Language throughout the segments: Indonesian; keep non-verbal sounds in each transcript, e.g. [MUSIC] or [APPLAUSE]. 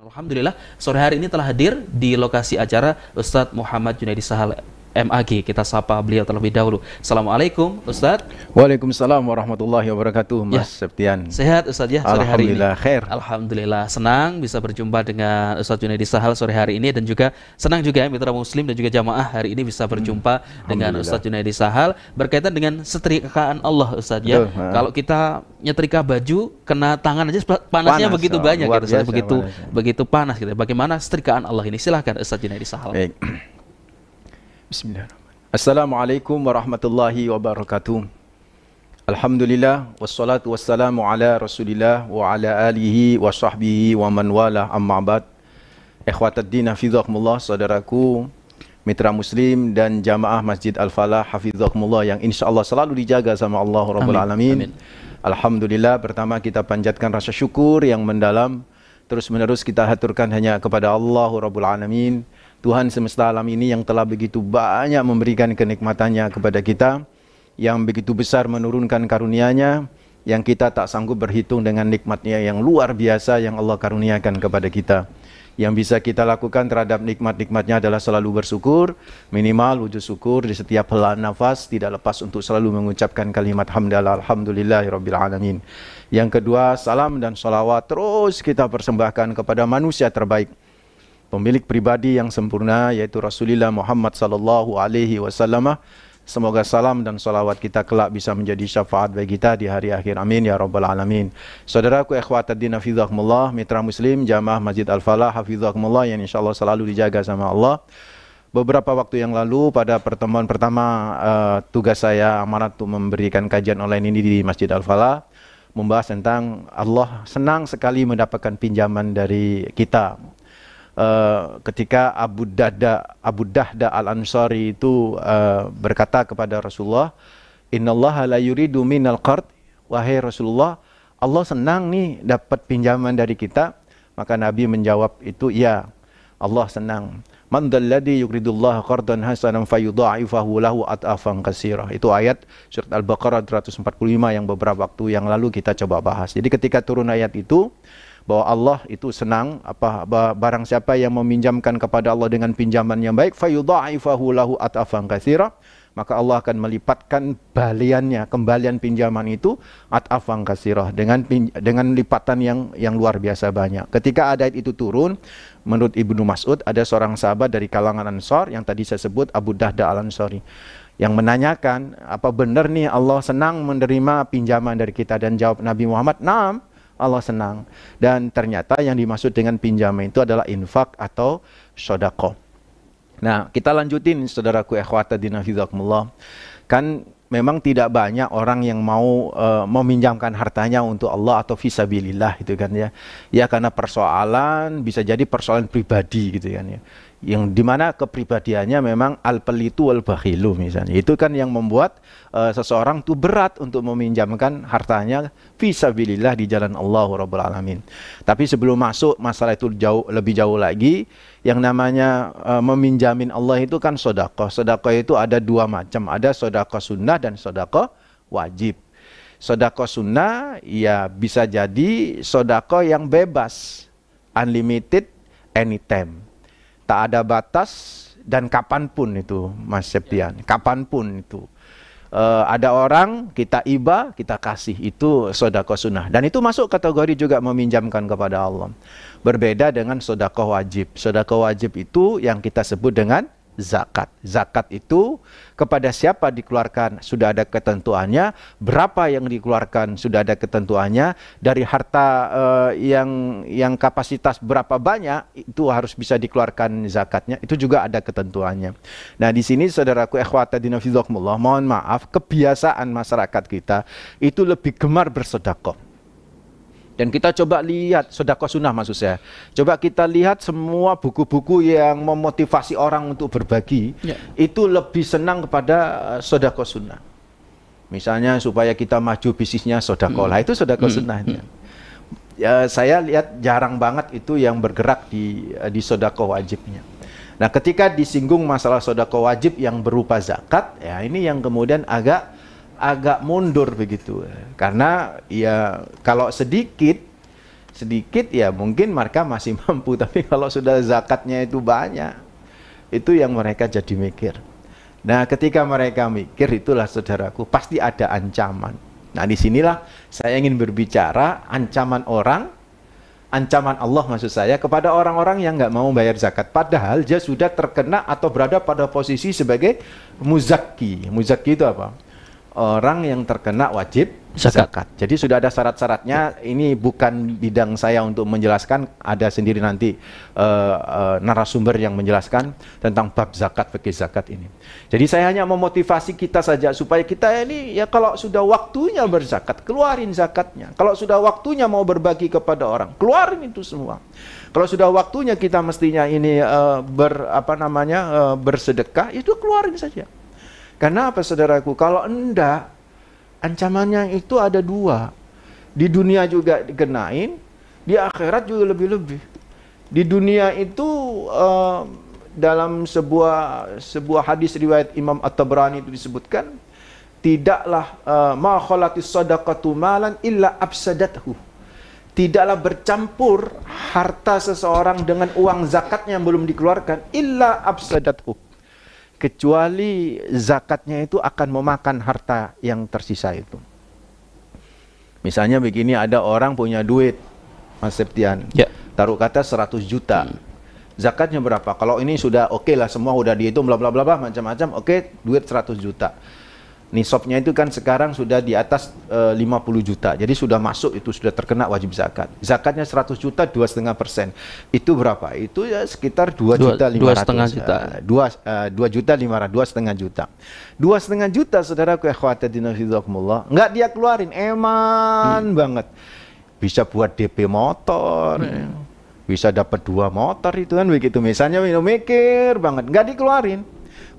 Alhamdulillah sore hari ini telah hadir di lokasi acara Ustadz Muhammad Junaidi Sahal MAG. Kita sapa beliau terlebih dahulu. Assalamualaikum Ustaz. Waalaikumsalam warahmatullahi wabarakatuh Mas ya. Septian. Sehat Ustaz ya sore hari ini. Alhamdulillah khair. Alhamdulillah senang bisa berjumpa dengan Ustaz Junaidi Sahal sore hari ini dan juga senang juga ya mitra muslim dan juga jamaah hari ini bisa berjumpa hmm. dengan Ustaz Junaidi Sahal berkaitan dengan setrikaan Allah Ustaz ya. Betul, Kalau kita nyetrika baju kena tangan aja panasnya panas, begitu banyak gitu ya, begitu panas. begitu panas gitu. Bagaimana setrikaan Allah ini? Silahkan Ustaz Junaidi Sahal. Baik. Bismillahirrahmanirrahim. Assalamualaikum warahmatullahi wabarakatuh. Alhamdulillah wassalatu wassalamu ala Rasulillah wa ala alihi wa sahbihi wa man wala amma ba'd. Ikhwatad din hafizakumullah saudaraku mitra muslim dan jamaah Masjid Al-Falah hafizakumullah yang insyaallah selalu dijaga sama Allah Rabbul Amin. Alamin. Amin. Alhamdulillah pertama kita panjatkan rasa syukur yang mendalam terus menerus kita haturkan hanya kepada Allah Rabbul Alamin. Tuhan semesta alam ini yang telah begitu banyak memberikan kenikmatannya kepada kita, yang begitu besar menurunkan karunia-Nya, yang kita tak sanggup berhitung dengan nikmatnya yang luar biasa yang Allah karuniakan kepada kita. Yang bisa kita lakukan terhadap nikmat-nikmatnya adalah selalu bersyukur, minimal wujud syukur di setiap helaan nafas, tidak lepas untuk selalu mengucapkan kalimat hamdalah robbil alamin. Yang kedua, salam dan salawat terus kita persembahkan kepada manusia terbaik pemilik pribadi yang sempurna yaitu Rasulullah Muhammad sallallahu alaihi wasallam. Semoga salam dan salawat kita kelak bisa menjadi syafaat bagi kita di hari akhir. Amin ya rabbal alamin. Saudaraku ikhwat din hafizakumullah, mitra muslim jamaah Masjid Al-Falah hafizakumullah yang insyaallah selalu dijaga sama Allah. Beberapa waktu yang lalu pada pertemuan pertama uh, tugas saya amanat untuk memberikan kajian online ini di Masjid Al-Falah membahas tentang Allah senang sekali mendapatkan pinjaman dari kita Eh, ketika Abu Dahda Abu Dahda Al Ansari itu uh, berkata kepada Rasulullah, Innallaha la yuridu minal qard, wahai Rasulullah, Allah senang nih dapat pinjaman dari kita. Maka Nabi menjawab itu, ya Allah senang. Man dalladhi yuridullah qardan hasanan fayudha'ifahu lahu at'afan kasirah. Itu ayat surat Al-Baqarah 145 yang beberapa waktu yang lalu kita coba bahas. Jadi ketika turun ayat itu, bahwa Allah itu senang apa barang siapa yang meminjamkan kepada Allah dengan pinjaman yang baik fayudha'ifahu lahu at'afan katsira maka Allah akan melipatkan baliannya kembalian pinjaman itu at'afan kasirah dengan dengan lipatan yang yang luar biasa banyak. Ketika ayat itu turun, menurut Ibnu Mas'ud ada seorang sahabat dari kalangan Ansar yang tadi saya sebut Abu Dahda Al-Ansori yang menanyakan apa benar nih Allah senang menerima pinjaman dari kita dan jawab Nabi Muhammad, nam Allah senang. Dan ternyata yang dimaksud dengan pinjaman itu adalah infak atau sodako. Nah, kita lanjutin saudaraku ikhwata dinafizakumullah. Kan memang tidak banyak orang yang mau uh, meminjamkan hartanya untuk Allah atau visabilillah gitu kan ya. Ya karena persoalan bisa jadi persoalan pribadi gitu kan ya yang dimana kepribadiannya memang al-pelitu wal bahilu misalnya. Itu kan yang membuat uh, seseorang tuh berat untuk meminjamkan hartanya fisabilillah di jalan Allah Rabbul Alamin. Tapi sebelum masuk masalah itu jauh lebih jauh lagi, yang namanya uh, meminjamin Allah itu kan sodako. Sodako itu ada dua macam, ada sodako sunnah dan sodako wajib. Sodako sunnah ya bisa jadi sodako yang bebas, unlimited, anytime tak ada batas dan kapanpun itu Mas Septian, ya. kapanpun itu. Uh, ada orang kita iba kita kasih itu sodako sunnah dan itu masuk kategori juga meminjamkan kepada Allah berbeda dengan sodako wajib Sodako wajib itu yang kita sebut dengan zakat. Zakat itu kepada siapa dikeluarkan sudah ada ketentuannya, berapa yang dikeluarkan sudah ada ketentuannya, dari harta uh, yang yang kapasitas berapa banyak itu harus bisa dikeluarkan zakatnya, itu juga ada ketentuannya. Nah, di sini saudaraku ikhwata dinafizakumullah, mohon maaf kebiasaan masyarakat kita itu lebih gemar bersedekah dan kita coba lihat sodako sunnah maksud saya. Coba kita lihat semua buku-buku yang memotivasi orang untuk berbagi ya. itu lebih senang kepada eh, sodako sunnah. Misalnya supaya kita maju bisnisnya sodako Hmm. Lah itu sodako hmm. sunnah. Hmm. Ya, saya lihat jarang banget itu yang bergerak di eh, di sodako wajibnya. Nah, ketika disinggung masalah sodako wajib yang berupa zakat, ya ini yang kemudian agak agak mundur begitu karena ya kalau sedikit sedikit ya mungkin mereka masih [LAUGHS] mampu tapi kalau sudah zakatnya itu banyak itu yang mereka jadi mikir nah ketika mereka mikir itulah saudaraku pasti ada ancaman nah disinilah saya ingin berbicara ancaman orang ancaman Allah maksud saya kepada orang-orang yang nggak mau bayar zakat padahal dia sudah terkena atau berada pada posisi sebagai muzaki muzaki itu apa orang yang terkena wajib zakat. zakat. Jadi sudah ada syarat-syaratnya. Ini bukan bidang saya untuk menjelaskan. Ada sendiri nanti uh, uh, narasumber yang menjelaskan tentang bab zakat fikih zakat ini. Jadi saya hanya memotivasi kita saja supaya kita ini ya kalau sudah waktunya berzakat, keluarin zakatnya. Kalau sudah waktunya mau berbagi kepada orang, keluarin itu semua. Kalau sudah waktunya kita mestinya ini uh, ber apa namanya uh, bersedekah, itu keluarin saja. Karena apa saudaraku? Kalau enggak, ancamannya itu ada dua. Di dunia juga digenain, di akhirat juga lebih-lebih. Di dunia itu uh, dalam sebuah sebuah hadis riwayat Imam At-Tabrani itu disebutkan, tidaklah uh, ma khalatis sadaqatu malan illa absadathu. Tidaklah bercampur harta seseorang dengan uang zakatnya yang belum dikeluarkan illa absadathu kecuali zakatnya itu akan memakan harta yang tersisa itu. Misalnya begini ada orang punya duit, Mas Septian, ya. taruh kata 100 juta. Hmm. Zakatnya berapa? Kalau ini sudah oke okay lah semua udah dihitung bla bla bla, bla macam-macam, oke okay, duit 100 juta nisabnya itu kan sekarang sudah di atas e, eh, 50 juta. Jadi sudah masuk itu sudah terkena wajib zakat. Zakatnya 100 juta dua setengah persen. Itu berapa? Itu ya sekitar 2 juta lima ratus. juta. Eh, dua 2 eh, juta lima ratus dua setengah juta. Dua setengah juta saudara ku akhwatadinafizakumullah. Enggak dia keluarin eman hmm. banget. Bisa buat DP motor. Hmm. Bisa dapat dua motor itu kan begitu. Misalnya mikir banget, enggak dikeluarin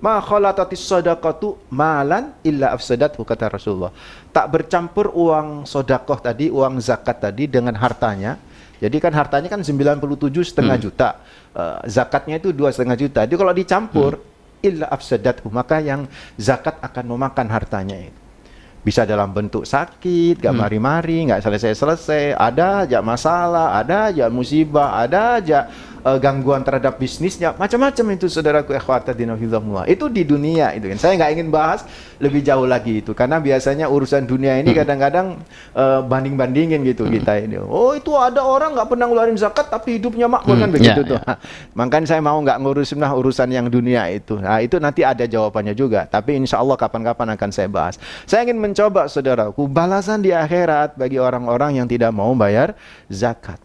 ma khalatatis sadaqatu malan illa afsadatu kata Rasulullah. Tak bercampur uang sodakoh tadi, uang zakat tadi dengan hartanya. Jadi kan hartanya kan 97 setengah hmm. juta. Eh, zakatnya itu dua setengah juta. Jadi kalau dicampur hmm. illa afsadatu maka yang zakat akan memakan hartanya itu. Bisa dalam bentuk sakit, gak hmm. mari-mari, hmm. gak selesai-selesai, ada aja masalah, ada aja musibah, ada aja uh, gangguan terhadap bisnisnya, macam-macam itu saudaraku ikhwatadinahillah. Itu di dunia itu kan. Saya nggak ingin bahas lebih jauh lagi itu karena biasanya urusan dunia ini hmm. kadang-kadang uh, banding-bandingin gitu hmm. kita ini. Oh, itu ada orang nggak pernah ngeluarin zakat tapi hidupnya makmur kan hmm. begitu yeah, tuh. yeah. [LAUGHS] Makanya saya mau nggak ngurusin nah urusan yang dunia itu. Nah, itu nanti ada jawabannya juga, tapi insya Allah kapan-kapan akan saya bahas. Saya ingin mencoba saudaraku balasan di akhirat bagi orang-orang yang tidak mau bayar zakat.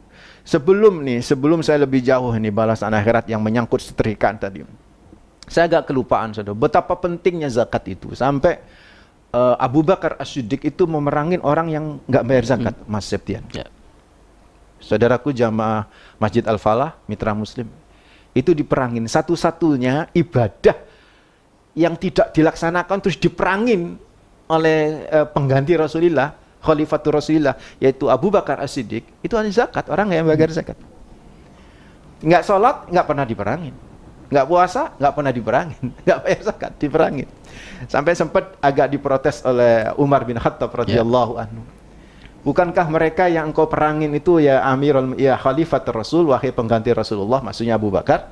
Sebelum nih, sebelum saya lebih jauh nih balasan akhirat yang menyangkut setrikaan tadi. Saya agak kelupaan saudara, betapa pentingnya zakat itu. Sampai uh, Abu Bakar As-Siddiq itu memerangin orang yang nggak bayar hmm. zakat, hmm. Mas Septian. Ya. Saudaraku jamaah Masjid Al-Falah, mitra muslim. Itu diperangin satu-satunya ibadah yang tidak dilaksanakan terus diperangin oleh uh, pengganti Rasulullah Khalifatul rasulillah yaitu Abu Bakar As-Siddiq itu ahli zakat, orang yang bayar hmm. zakat. Nggak sholat, nggak pernah diperangin. Nggak puasa, nggak pernah diperangin. [LAUGHS] Nggak bayar zakat, diperangin. Sampai sempat agak diprotes oleh Umar bin Khattab ya. radhiyallahu yeah. anhu. Bukankah mereka yang engkau perangin itu ya Amirul ya Khalifatul Rasul wahai pengganti Rasulullah maksudnya Abu Bakar?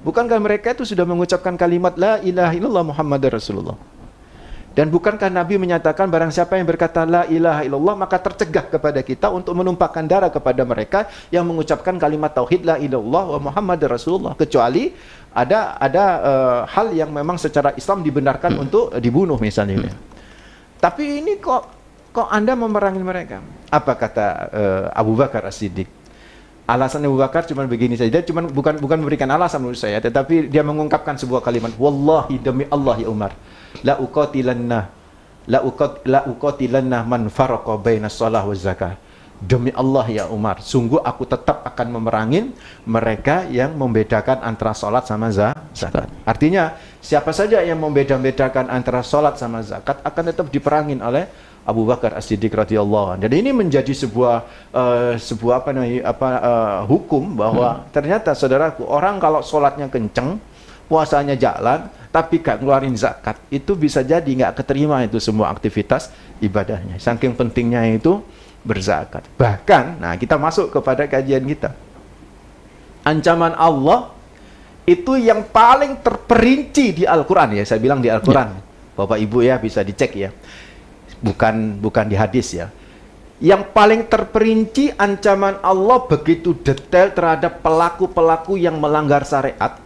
Bukankah mereka itu sudah mengucapkan kalimat la ilaha illallah Muhammadur Rasulullah? Dan bukankah Nabi menyatakan barang siapa yang berkata la ilaha illallah maka tercegah kepada kita untuk menumpahkan darah kepada mereka yang mengucapkan kalimat tauhid la ilallah wa Muhammad Rasulullah kecuali ada ada uh, hal yang memang secara Islam dibenarkan hmm. untuk dibunuh misalnya. Hmm. Tapi ini kok kok Anda memerangi mereka? Apa kata uh, Abu Bakar As-Siddiq? alasan Abu Bakar cuma begini saja. Dia cuma bukan bukan memberikan alasan menurut saya, tetapi dia mengungkapkan sebuah kalimat, "Wallahi demi Allah ya Umar, la uqatilanna la uqat la uqatilanna man faraqa bainas shalah zakah." Demi Allah ya Umar, sungguh aku tetap akan memerangin mereka yang membedakan antara solat sama zakat. Artinya, siapa saja yang membeda-bedakan antara solat sama zakat akan tetap diperangin oleh Abu Bakar As-Siddiq radhiyallahu anhu. Jadi ini menjadi sebuah eh, sebuah apa namanya apa eh, hukum bahwa hmm. ternyata saudaraku orang kalau sholatnya kenceng, puasanya jalan, tapi gak ngeluarin zakat, itu bisa jadi nggak keterima itu semua aktivitas ibadahnya. Saking pentingnya itu berzakat. Bahkan, nah kita masuk kepada kajian kita. Ancaman Allah itu yang paling terperinci di Al-Quran ya, saya bilang di Al-Quran. Ya. Bapak Ibu ya bisa dicek ya bukan bukan di hadis ya. Yang paling terperinci ancaman Allah begitu detail terhadap pelaku-pelaku yang melanggar syariat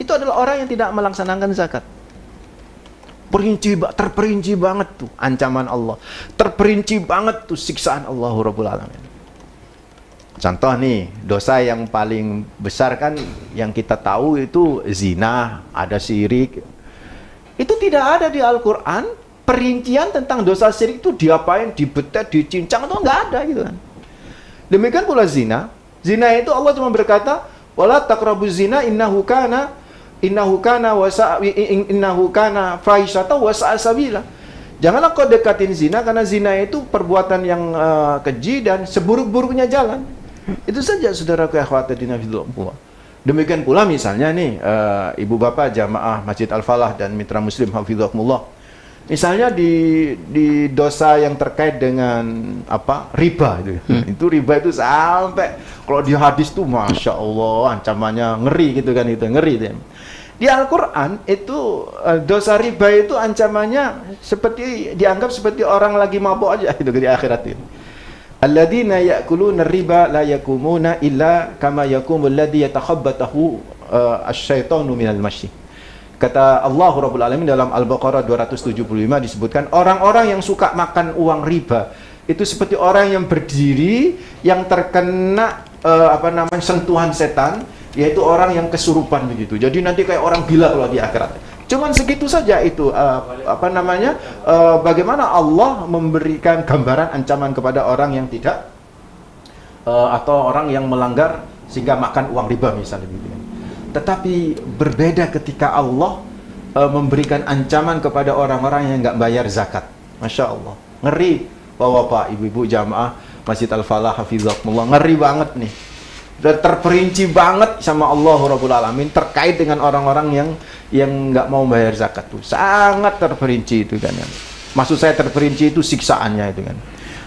itu adalah orang yang tidak melaksanakan zakat. Perinci, terperinci banget tuh ancaman Allah. Terperinci banget tuh siksaan Allah Rabbul Alamin. Contoh nih, dosa yang paling besar kan yang kita tahu itu zina, ada syirik. Itu tidak ada di Al-Quran, perincian tentang dosa syirik itu diapain, dibetet, dicincang itu nggak ada gitu kan. Demikian pula zina. Zina itu Allah cuma berkata, "Wala taqrabu zina innahu kana innahu kana wasa innahu kana fahisyata wasa sabila." Janganlah kau dekatin zina karena zina itu perbuatan yang uh, keji dan seburuk-buruknya jalan. Itu saja saudara kekhawatiran fillah. Demikian pula misalnya nih uh, ibu bapak jamaah Masjid Al-Falah dan mitra muslim hafizahumullah Misalnya di di dosa yang terkait dengan apa riba itu, ya. hmm. itu riba itu sampai kalau di hadis tuh masya Allah ancamannya ngeri gitu kan itu ngeri itu. Ya. Di Al-Quran itu eh, dosa riba itu ancamannya seperti dianggap seperti orang lagi mabok aja itu di akhirat itu. Alladzina ya'kuluna riba la yakumuna illa kama yakumul ladzi yatakhabbatahu eh, asyaitonu minal masyi. Kata Allah Rabbul Alamin dalam Al-Baqarah 275 disebutkan orang-orang yang suka makan uang riba itu seperti orang yang berdiri yang terkena uh, apa namanya sentuhan setan yaitu orang yang kesurupan begitu. Jadi nanti kayak orang gila kalau di akhirat. Cuman segitu saja itu uh, apa namanya uh, bagaimana Allah memberikan gambaran ancaman kepada orang yang tidak uh, atau orang yang melanggar sehingga makan uang riba misalnya begitu. Tetapi berbeda ketika Allah uh, memberikan ancaman kepada orang-orang yang nggak bayar zakat. Masya Allah. Ngeri bahwa pak ibu-ibu jamaah Masjid Al-Falah, Hafizahullah. Ngeri banget nih. Dan terperinci banget sama Allah Rabbul Alamin terkait dengan orang-orang yang yang nggak mau bayar zakat tuh sangat terperinci itu kan maksud saya terperinci itu siksaannya itu kan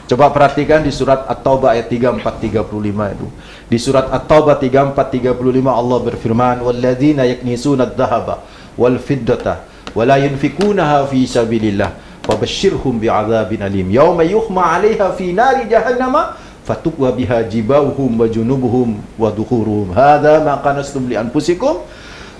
Coba perhatikan di surat At-Taubah ayat 3435 itu. Di surat At-Taubah 3435 Allah berfirman, "Walladzina yaknisuna adh-dhahaba wal fiddata wa la yunfikunaha fi sabilillah fabashshirhum bi'adzabin alim. Yauma yuhma 'alaiha fi nari jahannama fatukwa biha jibahum wa junubuhum wa dhuhuruhum. Hadza ma kanastum li anfusikum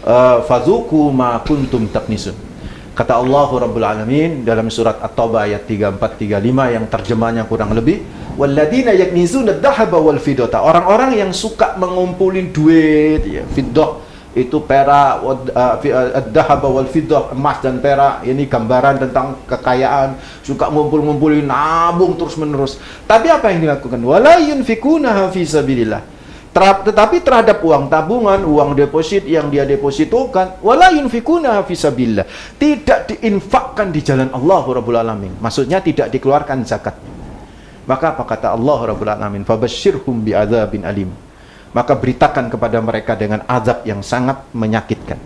uh, fazuku ma kuntum taknisun." Kata Allah Rabbul Alamin dalam surat At-Taubah ayat 3435 yang terjemahnya kurang lebih walladzina yaknizuna dhahaba wal fidota orang-orang yang suka mengumpulin duit ya fiddah itu perak uh, uh, dhahaba wal fiddah emas dan perak ini gambaran tentang kekayaan suka ngumpul-ngumpulin nabung terus-menerus tapi apa yang dilakukan wala yunfikunaha fi sabilillah tetapi terhadap uang tabungan, uang deposit yang dia depositokan, wala yunfikuna fisabilillah. Tidak diinfakkan di jalan Allah Rabbul Alamin. Maksudnya tidak dikeluarkan zakat. Maka apa kata Allah Rabbul Alamin? Fabashirhum bi'adzabin alim. Maka beritakan kepada mereka dengan azab yang sangat menyakitkan.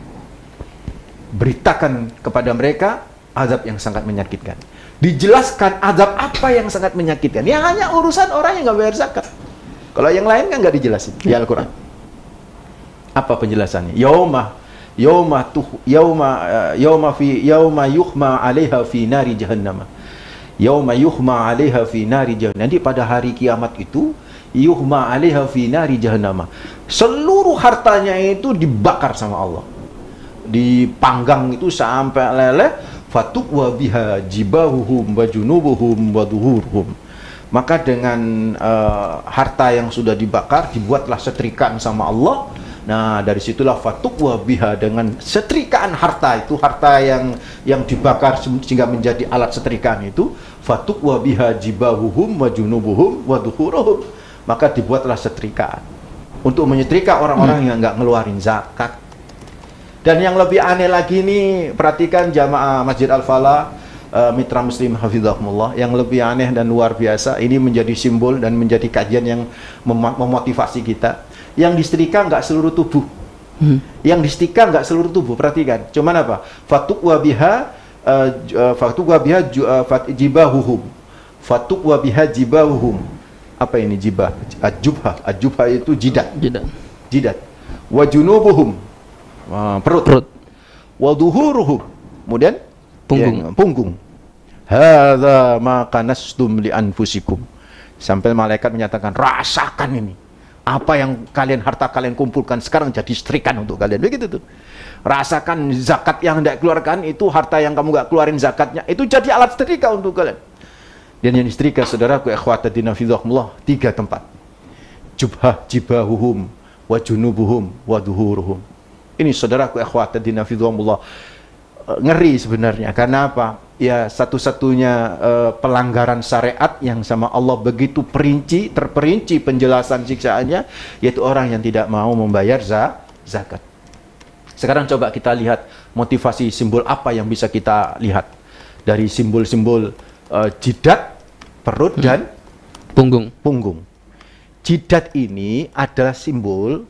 Beritakan kepada mereka azab yang sangat menyakitkan. Dijelaskan azab apa yang sangat menyakitkan. Yang hanya urusan orang yang nggak bayar zakat. Kalau yang lain kan nggak dijelasin di iya. Al-Quran. Apa penjelasannya? Yaumah yauma tuh yauma eh, yauma fi yauma yuhma 'alaiha fi nari jahannam. Yauma yuhma 'alaiha fi nari jahannam. Nanti pada hari kiamat itu yuhma 'alaiha fi nari jahannam. Seluruh hartanya itu dibakar sama Allah. Dipanggang itu sampai leleh fatukwa biha jibahuhum wa junubuhum wa maka dengan uh, harta yang sudah dibakar dibuatlah setrikaan sama Allah nah dari situlah fatuqwa biha dengan setrikaan harta itu harta yang yang dibakar sehingga menjadi alat setrikaan itu fatuqwa biha jibahuhum wa junubuhum wa duhuruhum maka dibuatlah setrikaan untuk menyetrika orang-orang hmm. yang nggak ngeluarin zakat dan yang lebih aneh lagi ini perhatikan jamaah Masjid Al-Falah uh, mitra muslim hafizahumullah yang lebih aneh dan luar biasa ini menjadi simbol dan menjadi kajian yang mem memotivasi kita yang disetrika nggak seluruh tubuh hmm. yang disetrika nggak seluruh tubuh perhatikan cuman apa fatuk wabiha uh, eh, eh, fatuk wabiha uh, fat jibahuhum fatuk wabiha jibahuhum apa ini jibah ajubha ajubha itu jidat jidat jidat wajunubuhum ah, perut perut waduhuruhum kemudian punggung yeah. punggung hadza ma kanastum li anfusikum sampai malaikat menyatakan rasakan ini apa yang kalian harta kalian kumpulkan sekarang jadi setrikan untuk kalian begitu tuh rasakan zakat yang tidak keluarkan itu harta yang kamu gak keluarin zakatnya itu jadi alat setrika untuk kalian dan yang setrika saudaraku ikhwatadina fidhakumullah tiga tempat jubah jibahuhum wa junubuhum wa ini saudaraku ikhwatadina fidhakumullah Eh, ngeri sebenarnya. Karena apa? Ya satu-satunya uh, pelanggaran syariat yang sama Allah begitu perinci, terperinci penjelasan siksaannya, yaitu orang yang tidak mau membayar za zakat. Sekarang coba kita lihat motivasi simbol apa yang bisa kita lihat dari simbol-simbol uh, jidat, perut hmm. dan punggung. Punggung. Jidat ini adalah simbol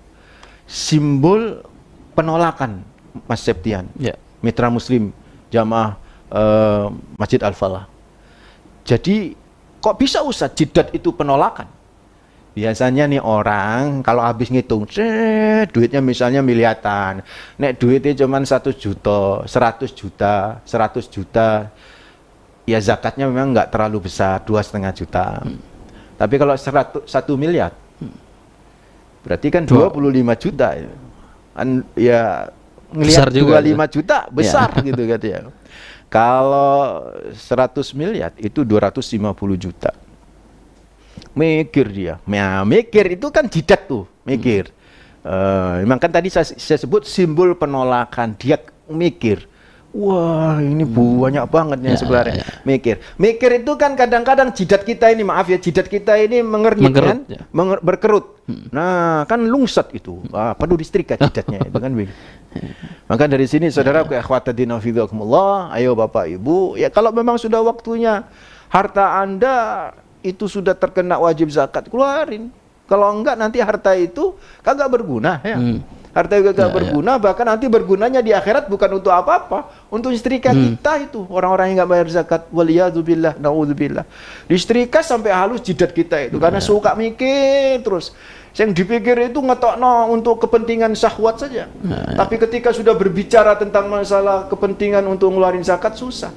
simbol penolakan Mas Septian. Yeah mitra muslim jamaah uh, Masjid Al-Falah. Jadi kok bisa usah jidat itu penolakan? Biasanya nih orang kalau habis ngitung, duitnya misalnya miliatan. Nek duitnya cuma satu juta, 100 juta, 100 juta. Ya zakatnya memang nggak terlalu besar, dua setengah juta. Hmm. Tapi kalau satu satu miliar, berarti kan 25 juta. Ya, ya ngelihat lima iya. juta iya. besar yeah. [LAUGHS] gitu kan ya. Kalau seratus miliar itu dua ratus lima puluh juta. Mikir dia. Ya, mikir itu kan jidat tuh, mikir. Hmm. Uh, memang kan tadi saya, saya sebut simbol penolakan dia mikir wah ini hmm. banyak banget nih ya, sebenarnya ya. mikir. Mikir itu kan kadang-kadang jidat kita ini maaf ya jidat kita ini mengernyit mengerut, kan, ya. Menger berkerut. Hmm. Nah kan lungsat itu, ah, perlu distrika jidatnya itu kan [LAUGHS] Maka dari sini saudara ya, ya. akhwatadina ayo Bapak Ibu, ya kalau memang sudah waktunya harta Anda itu sudah terkena wajib zakat, keluarin. Kalau enggak nanti harta itu kagak berguna ya. Hmm. Harta yang gak ya, ya, berguna ya. bahkan nanti bergunanya di akhirat bukan untuk apa-apa, untuk istrika hmm. kita itu. Orang-orang yang nggak bayar zakat waliyazubillah naudzubillah. istrika sampai halus jidat kita itu ya, karena ya. suka mikir terus. Yang dipikir itu ngetokno untuk kepentingan syahwat saja. ya, ya. Tapi ketika sudah berbicara tentang masalah kepentingan untuk ngeluarin zakat susah.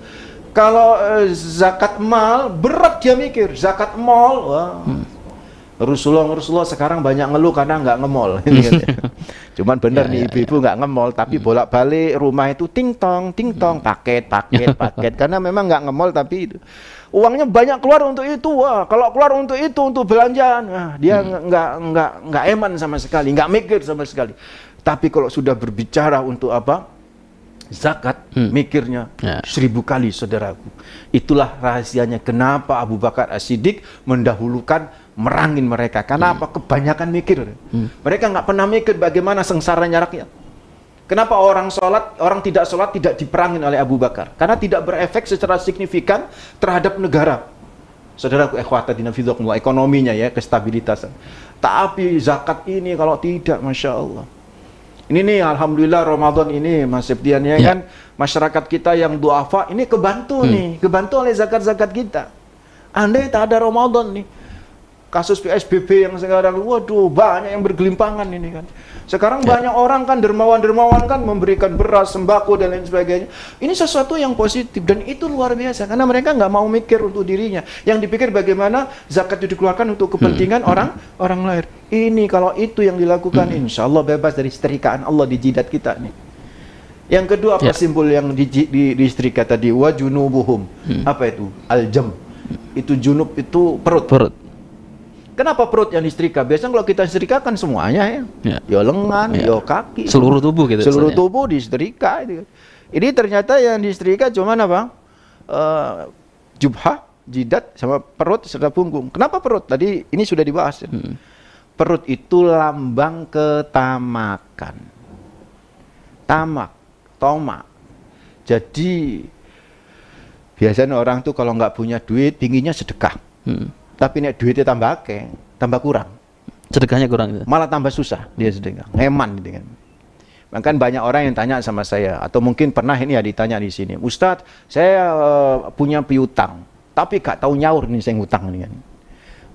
Kalau eh, zakat mal berat dia mikir, zakat mal wah. Hmm. Rasulullah Rasulullah sekarang banyak ngeluh karena nggak ngemol. [LAUGHS] [LAUGHS] Cuman bener ya, nih ya, ibu-ibu ya, nggak -ibu ngemol, tapi hmm. bolak-balik rumah itu ting tong, ting tong, hmm. paket, paket, [LAUGHS] paket. Karena memang nggak ngemol tapi itu. uangnya banyak keluar untuk itu. Wah, kalau keluar untuk itu untuk belanjaan, nah, dia hmm. nggak nggak nggak eman sama sekali, nggak mikir sama sekali. Tapi kalau sudah berbicara untuk apa zakat, hmm. mikirnya ya. seribu kali saudaraku. Itulah rahasianya kenapa Abu Bakar As Siddiq mendahulukan merangin mereka. Karena hmm. apa? Kebanyakan mikir. Hmm. Mereka nggak pernah mikir bagaimana sengsaranya rakyat. Kenapa orang sholat, orang tidak sholat tidak diperangin oleh Abu Bakar? Karena tidak berefek secara signifikan terhadap negara. Saudara ikhwata dinafidhukumullah, ekonominya ya, kestabilitasan. Tapi zakat ini kalau tidak, Masya Allah. Ini nih, Alhamdulillah Ramadan ini, Mas Septian, ya, ya. kan, masyarakat kita yang duafa, ini kebantu hmm. nih, kebantu oleh zakat-zakat kita. Andai tak ada Ramadan nih, kasus PSBB yang sekarang waduh banyak yang bergelimpangan ini kan sekarang ya. banyak orang kan dermawan-dermawan kan memberikan beras sembako dan lain sebagainya ini sesuatu yang positif dan itu luar biasa karena mereka nggak mau mikir untuk dirinya yang dipikir bagaimana zakat itu dikeluarkan untuk hmm. kepentingan hmm. orang orang lain ini kalau itu yang dilakukan hmm. insya Allah bebas dari setrikaan Allah di jidat kita nih yang kedua apa ya. simbol yang di, di, di istrika tadi? Wajunubuhum. Hmm. Apa itu? aljam hmm. Itu junub itu perut. Perut. Kenapa perut yang disetrika? Biasanya kalau kita setrika kan semuanya ya. Ya, ya lengan, ya. ya kaki. Seluruh tubuh gitu. Seluruh misalnya. tubuh disetrika. Ini ternyata yang disetrika cuma apa? Uh, eh, jubah, jidat sama perut serta punggung. Kenapa perut? Tadi ini sudah dibahas. Ya. Hmm. Perut itu lambang ketamakan. Tamak, tomak. Jadi biasanya orang tuh kalau nggak punya duit tingginya sedekah. Hmm. Tapi nek duitnya tambah ke, tambah kurang. Sedekahnya kurang itu. Malah tambah susah dia sedekah. Ngeman dengan. Gitu Bahkan banyak orang yang tanya sama saya atau mungkin pernah ini ya ditanya di sini. Ustadz, saya uh, punya piutang, tapi gak tahu nyaur nih saya ngutang nih kan.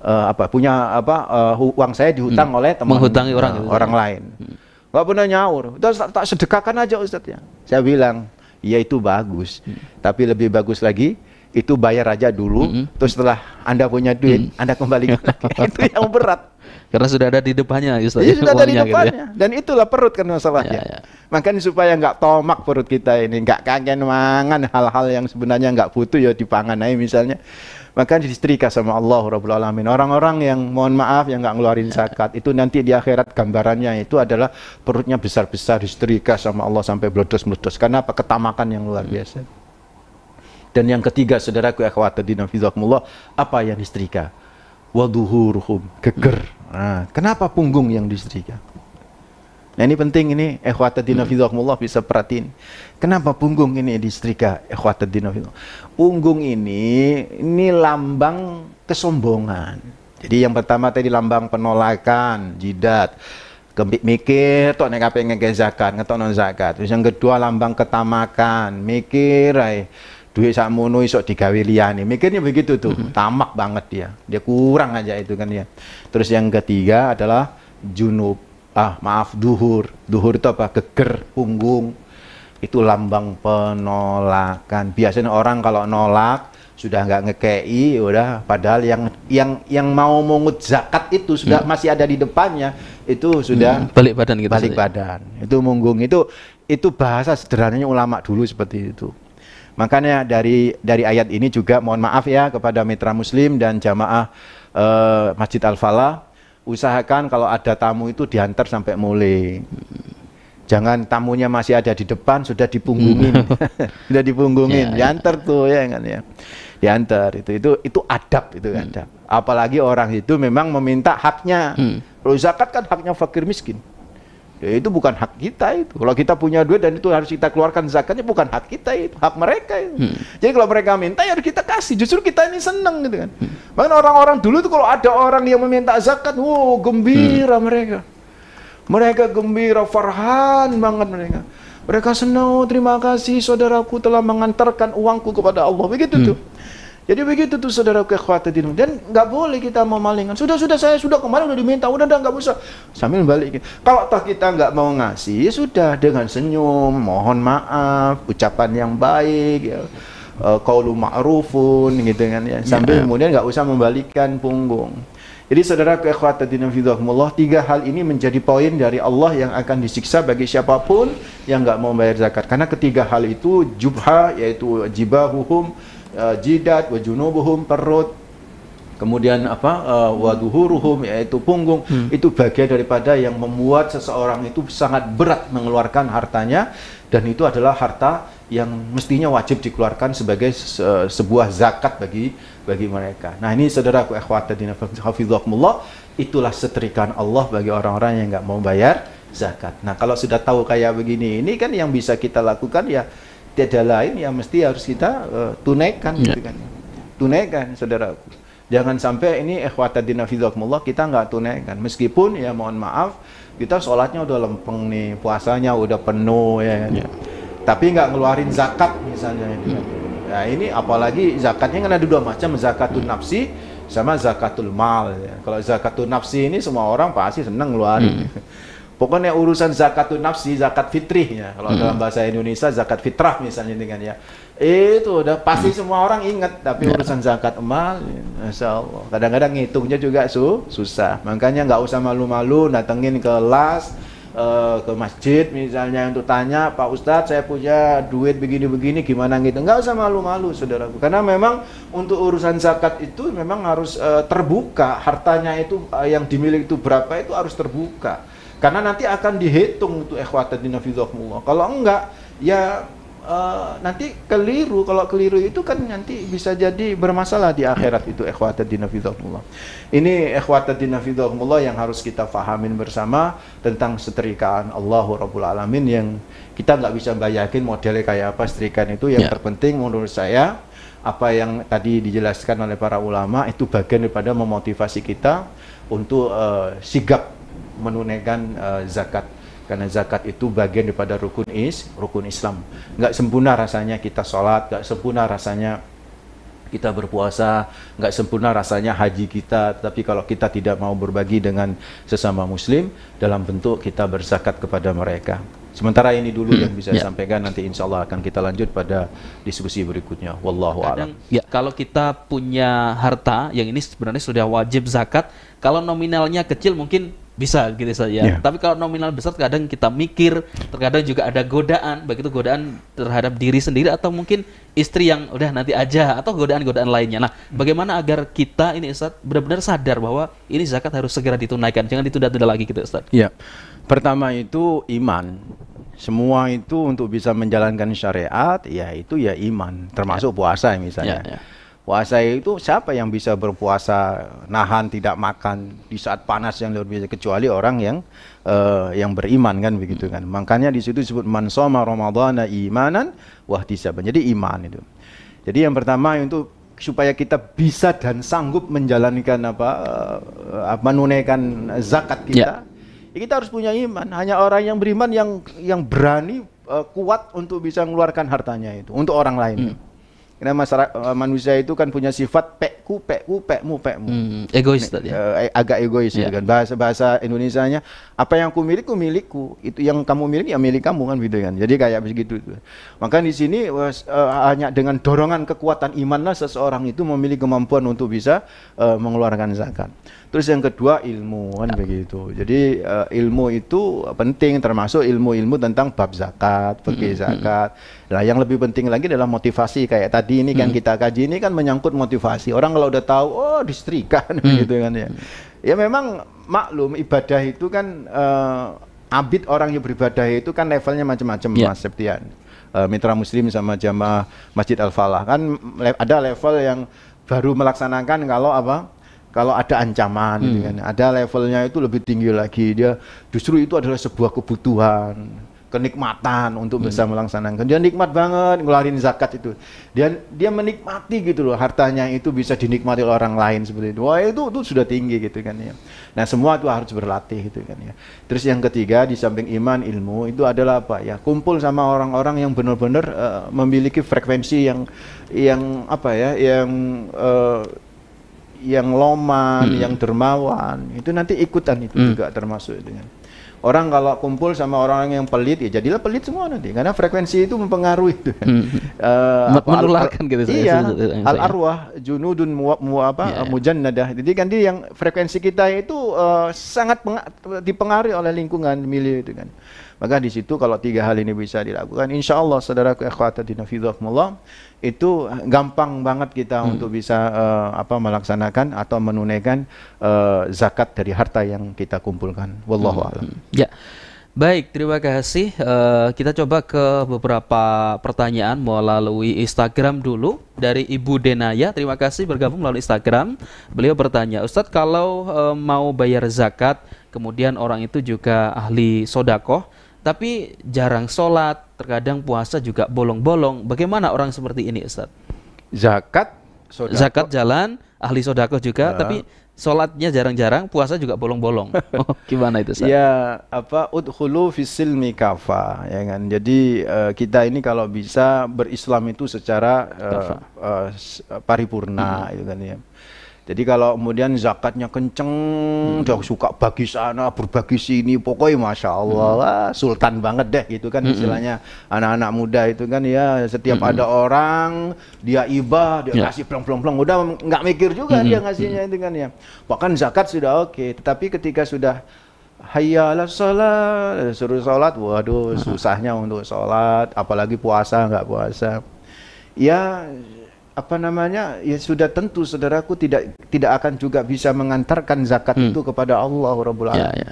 Uh, apa punya apa uh, uang saya dihutang hmm. oleh teman menghutangi orang uh, orang ya. lain. Hmm nggak nyaur terus tak, tak sedekahkan aja ustadz ya saya bilang ya itu bagus hmm. tapi lebih bagus lagi itu bayar aja dulu, mm -hmm. terus setelah Anda punya duit, mm. Anda kembali. [LAUGHS] itu yang berat. Karena sudah ada di depannya, iya, Ustaz. sudah ada di depannya. Gitu ya. Dan itulah perut kan masalahnya. Ya, ya. Makanya supaya nggak tomak perut kita ini, nggak kangen mangan hal-hal yang sebenarnya nggak butuh ya dipangan aja misalnya. Makanya disetrika sama Allah Rabbul Alamin. Orang-orang yang mohon maaf yang nggak ngeluarin ya. zakat itu nanti di akhirat gambarannya itu adalah perutnya besar-besar disetrika sama Allah sampai meledos-meledos. Karena apa? Ketamakan yang luar hmm. biasa. Hmm. Dan yang ketiga, saudaraku di fizakumullah, apa yang disetrika? Waduhurhum, geger. Nah, kenapa punggung yang disetrika? Nah ini penting ini ikhwatadina fizakumullah bisa perhatiin. Kenapa punggung ini disetrika ikhwatadina Punggung ini ini lambang kesombongan. Jadi yang pertama tadi lambang penolakan, jidat. Kembik mikir toh nek ape ngegezakan, ngetokno zakat. Terus yang kedua lambang ketamakan, mikir Eh duit sakmono iso digawe liyane. Mikirnya begitu tuh, mm-hmm. tamak banget dia. Dia kurang aja itu kan ya. Terus yang ketiga adalah junub. Ah, maaf duhur. Duhur itu apa? Geger punggung. Itu lambang penolakan. Biasanya orang kalau nolak sudah nggak ngekei udah padahal yang yang yang mau mengut zakat itu sudah hmm. masih ada di depannya itu sudah hmm, balik badan gitu balik saja. badan itu munggung itu itu bahasa sederhananya ulama dulu seperti itu Makanya dari dari ayat ini juga mohon maaf ya kepada mitra muslim dan jamaah e, Masjid Al-Falah, usahakan kalau ada tamu itu diantar sampai mulai. Jangan tamunya masih ada di depan sudah dipunggungin. Hmm. [LAUGHS] sudah dipunggungin, ya, ya. diantar ya. tuh ya kan ya. Diantar itu itu itu adab itu hmm. adab. Apalagi orang itu memang meminta haknya. Hmm. Zakat kan haknya fakir miskin. Ya itu bukan hak kita itu. Kalau kita punya duit dan itu harus kita keluarkan zakatnya bukan hak kita itu, hak mereka itu. Hmm. Jadi kalau mereka minta ya kita kasih. Justru kita ini seneng gitu kan. Hmm. Bahkan orang-orang dulu tuh kalau ada orang yang meminta zakat, wow gembira hmm. mereka. Mereka gembira, farhan banget mereka. Mereka senang, oh, terima kasih saudaraku telah mengantarkan uangku kepada Allah. Begitu hmm. tuh. Jadi begitu tuh saudara kekhawatiran dan nggak boleh kita mau malingan Sudah sudah saya sudah kemarin udah diminta, udah udah nggak usah sambil balikin. Kalau toh kita nggak mau ngasih, ya sudah dengan senyum, mohon maaf, ucapan yang baik. Ya. kaulu e, ma'rufun gitu kan ya. ya sambil kemudian nggak usah membalikkan punggung jadi saudara kekhawatiran fidakumullah tiga hal ini menjadi poin dari Allah yang akan disiksa bagi siapapun yang nggak mau bayar zakat karena ketiga hal itu jubha yaitu jibah hukum uh, jidat wa junubuhum perut kemudian apa uh, eh, waduhuruhum yaitu punggung hmm. itu bagian daripada yang membuat seseorang itu sangat berat mengeluarkan hartanya dan itu adalah harta yang mestinya wajib dikeluarkan sebagai se sebuah zakat bagi bagi mereka. Nah ini saudaraku ikhwatadina hafizakumullah itulah setrikan Allah bagi orang-orang yang nggak mau bayar zakat. Nah kalau sudah tahu kayak begini ini kan yang bisa kita lakukan ya tiada lain yang mesti harus kita uh, tunaikan ya. gitu kan. Tunaikan saudaraku. Jangan sampai ini ikhwatadina mullah kita nggak tunaikan. Meskipun ya mohon maaf kita sholatnya udah lempeng nih, puasanya udah penuh ya. Kan. ya. Tapi nggak ngeluarin zakat misalnya gitu. Ya ini apalagi zakatnya kan ada dua macam, zakatun nafsi sama zakatul mal. Ya. Kalau zakatul nafsi ini semua orang pasti senang ngeluarin. Hmm. [LAUGHS] Pokoknya urusan zakatun nafsi, zakat fitrihnya. Kalau hmm. dalam bahasa Indonesia zakat fitrah misalnya dengan ya. Itu udah pasti hmm. semua orang ingat, tapi ya. urusan zakat emal, ya, Masya Allah. Kadang-kadang ngitungnya juga su susah. Makanya nggak usah malu-malu datengin ke kelas, uh, eh, ke masjid misalnya untuk tanya Pak Ustadz saya punya duit begini-begini gimana gitu nggak usah malu-malu saudaraku karena memang untuk urusan zakat itu memang harus uh, terbuka hartanya itu uh, yang dimiliki itu berapa itu harus terbuka karena nanti akan dihitung itu ikhwatatina fizakumullah. Kalau enggak, ya uh, nanti keliru. Kalau keliru itu kan nanti bisa jadi bermasalah di akhirat itu ikhwatatina fizakumullah. Ini ikhwatatina fizakumullah yang harus kita fahamin bersama tentang setrikaan Allahu Rabbul Alamin yang kita nggak bisa bayakin modelnya kayak apa setrikaan itu. Yang yeah. terpenting menurut saya apa yang tadi dijelaskan oleh para ulama itu bagian daripada memotivasi kita untuk uh, sigap menunaikan uh, zakat karena zakat itu bagian daripada rukun is rukun Islam nggak sempurna rasanya kita sholat nggak sempurna rasanya kita berpuasa nggak sempurna rasanya haji kita tapi kalau kita tidak mau berbagi dengan sesama muslim dalam bentuk kita berzakat kepada mereka sementara ini dulu hmm. yang bisa ya. saya sampaikan nanti insya Allah akan kita lanjut pada diskusi berikutnya wallahu a'lam ya kalau kita punya harta yang ini sebenarnya sudah wajib zakat kalau nominalnya kecil mungkin bisa gitu saja. Yeah. Tapi kalau nominal besar kadang kita mikir, terkadang juga ada godaan, begitu godaan terhadap diri sendiri atau mungkin istri yang udah nanti aja atau godaan-godaan lainnya. Nah, hmm. bagaimana agar kita ini Ustaz benar-benar sadar bahwa ini zakat harus segera ditunaikan, jangan ditunda-tunda lagi gitu Ustaz. Iya. Yeah. Pertama itu iman. Semua itu untuk bisa menjalankan syariat, ya itu ya iman, termasuk yeah. puasa misalnya. Yeah, yeah. Puasa itu siapa yang bisa berpuasa nahan tidak makan di saat panas yang luar biasa kecuali orang yang uh, yang beriman kan begitu kan. Makanya di situ disebut man shoma ramadhana imanan wahtisaban. Jadi iman itu. Jadi yang pertama untuk supaya kita bisa dan sanggup menjalankan apa eh, menunaikan zakat kita. Yeah. Ya kita harus punya iman. Hanya orang yang beriman yang yang berani uh, kuat untuk bisa mengeluarkan hartanya itu untuk orang lain. Mm. Karena masyarakat eh, manusia itu kan punya sifat pekku, pekku, pekmu, pekmu. Hmm, hmm. egois tadi. Uh, agak egois yeah. gitu kan. Bahasa bahasa Indonesianya apa yang aku milik, ku milikku. Itu yang kamu milik ya milik kamu kan gitu kan. Jadi kayak begitu. itu. Maka di sini uh, hanya dengan dorongan kekuatan imanlah seseorang itu memiliki kemampuan untuk bisa uh, mengeluarkan zakat. Terus yang kedua ilmu kan ya. begitu. Jadi uh, ilmu itu penting termasuk ilmu-ilmu tentang bab zakat, hmm, fikih hmm, hmm. zakat. Nah, yang lebih penting lagi adalah motivasi kayak tadi ini kan kita kaji ini kan menyangkut motivasi. Orang kalau udah tahu oh kan [LAUGHS] gitu kan ya. Ya memang maklum ibadah itu kan uh, abid orang yang beribadah itu kan levelnya macam-macam ya. Mas Septian uh, mitra muslim sama jamaah Masjid Al Falah kan le ada level yang baru melaksanakan kalau apa kalau ada ancaman gitu hmm. gitu kan. Ada levelnya itu lebih tinggi lagi. Dia justru itu adalah sebuah kebutuhan, kenikmatan untuk hmm. bisa melaksanakan. Dia nikmat banget ngeluarin zakat itu. Dia dia menikmati gitu loh hartanya itu bisa dinikmati oleh orang lain seperti itu. Wah, itu itu sudah tinggi gitu kan ya. Nah, semua itu harus berlatih gitu kan ya. Terus yang ketiga di samping iman, ilmu itu adalah apa ya? Kumpul sama orang-orang yang benar-benar uh, memiliki frekuensi yang yang apa ya? yang uh, yang loman, hmm. yang dermawan, itu nanti ikutan itu hmm. juga termasuk dengan Orang kalau kumpul sama orang yang pelit ya jadilah pelit semua nanti karena frekuensi itu mempengaruhi. hmm. [LAUGHS] uh, menularkan gitu. Iya. Al arwah junudun mu, mu apa yeah. Iya. mujannadah. Jadi kan dia yang frekuensi kita itu uh, sangat dipengaruhi oleh lingkungan milieu itu kan. Maka di situ kalau tiga hal ini bisa dilakukan, insya Allah saudaraku ikhwatati nafidhahumullah, itu gampang banget kita hmm. untuk bisa uh, apa melaksanakan atau menunaikan uh, zakat dari harta yang kita kumpulkan. Wallahu hmm. a'lam. Ya. Baik, terima kasih. Uh, kita coba ke beberapa pertanyaan melalui Instagram dulu dari Ibu Denaya. Terima kasih bergabung melalui Instagram. Beliau bertanya, Ustadz kalau uh, mau bayar zakat, kemudian orang itu juga ahli sodakoh, tapi jarang sholat, terkadang puasa juga bolong-bolong. Bagaimana orang seperti ini, Ustadz? Zakat, sodakoh. zakat jalan, ahli sodakoh juga, ya. tapi Sholatnya jarang-jarang, puasa juga bolong-bolong. [LAUGHS] Oh, gimana itu? saya? Ya apa udhulu fisil kafa, ya kan. Jadi uh, kita ini kalau bisa berislam itu secara uh, uh, paripurna, hmm. itu kan ya. Jadi kalau kemudian zakatnya kenceng, hmm. dia suka bagi sana, berbagi sini, pokoknya masya Allah hmm. lah, sultan banget deh gitu kan hmm. istilahnya anak-anak muda itu kan ya setiap hmm. ada orang dia iba, dia ya. kasih plong-plong-plong, udah nggak mikir juga hmm. dia ngasihnya hmm. itu kan ya. Bahkan zakat sudah oke, okay, tetapi ketika sudah Hayalah sholat, suruh sholat, waduh hmm. susahnya untuk sholat, apalagi puasa nggak puasa. Ya apa namanya ya sudah tentu saudaraku tidak tidak akan juga bisa mengantarkan zakat hmm. itu kepada Allah Robbal ya, Alamin. Ya, ya.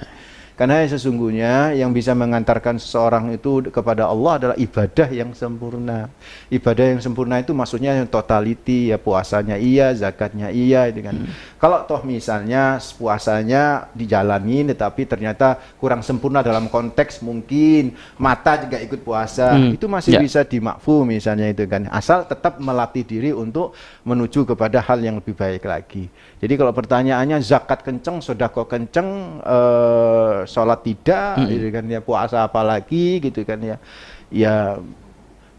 Karena sesungguhnya yang bisa mengantarkan seseorang itu kepada Allah adalah ibadah yang sempurna. Ibadah yang sempurna itu maksudnya yang totality ya puasanya iya, zakatnya iya dengan gitu kan. Hmm. Kalau toh misalnya puasanya dijalani tetapi ternyata kurang sempurna dalam konteks mungkin mata juga ikut puasa, hmm. itu masih yeah. bisa dimakfu misalnya itu kan. Asal tetap melatih diri untuk menuju kepada hal yang lebih baik lagi. Jadi kalau pertanyaannya zakat kenceng, sedekah kenceng eh sholat tidak hmm. gitu kan ya puasa apalagi gitu kan ya ya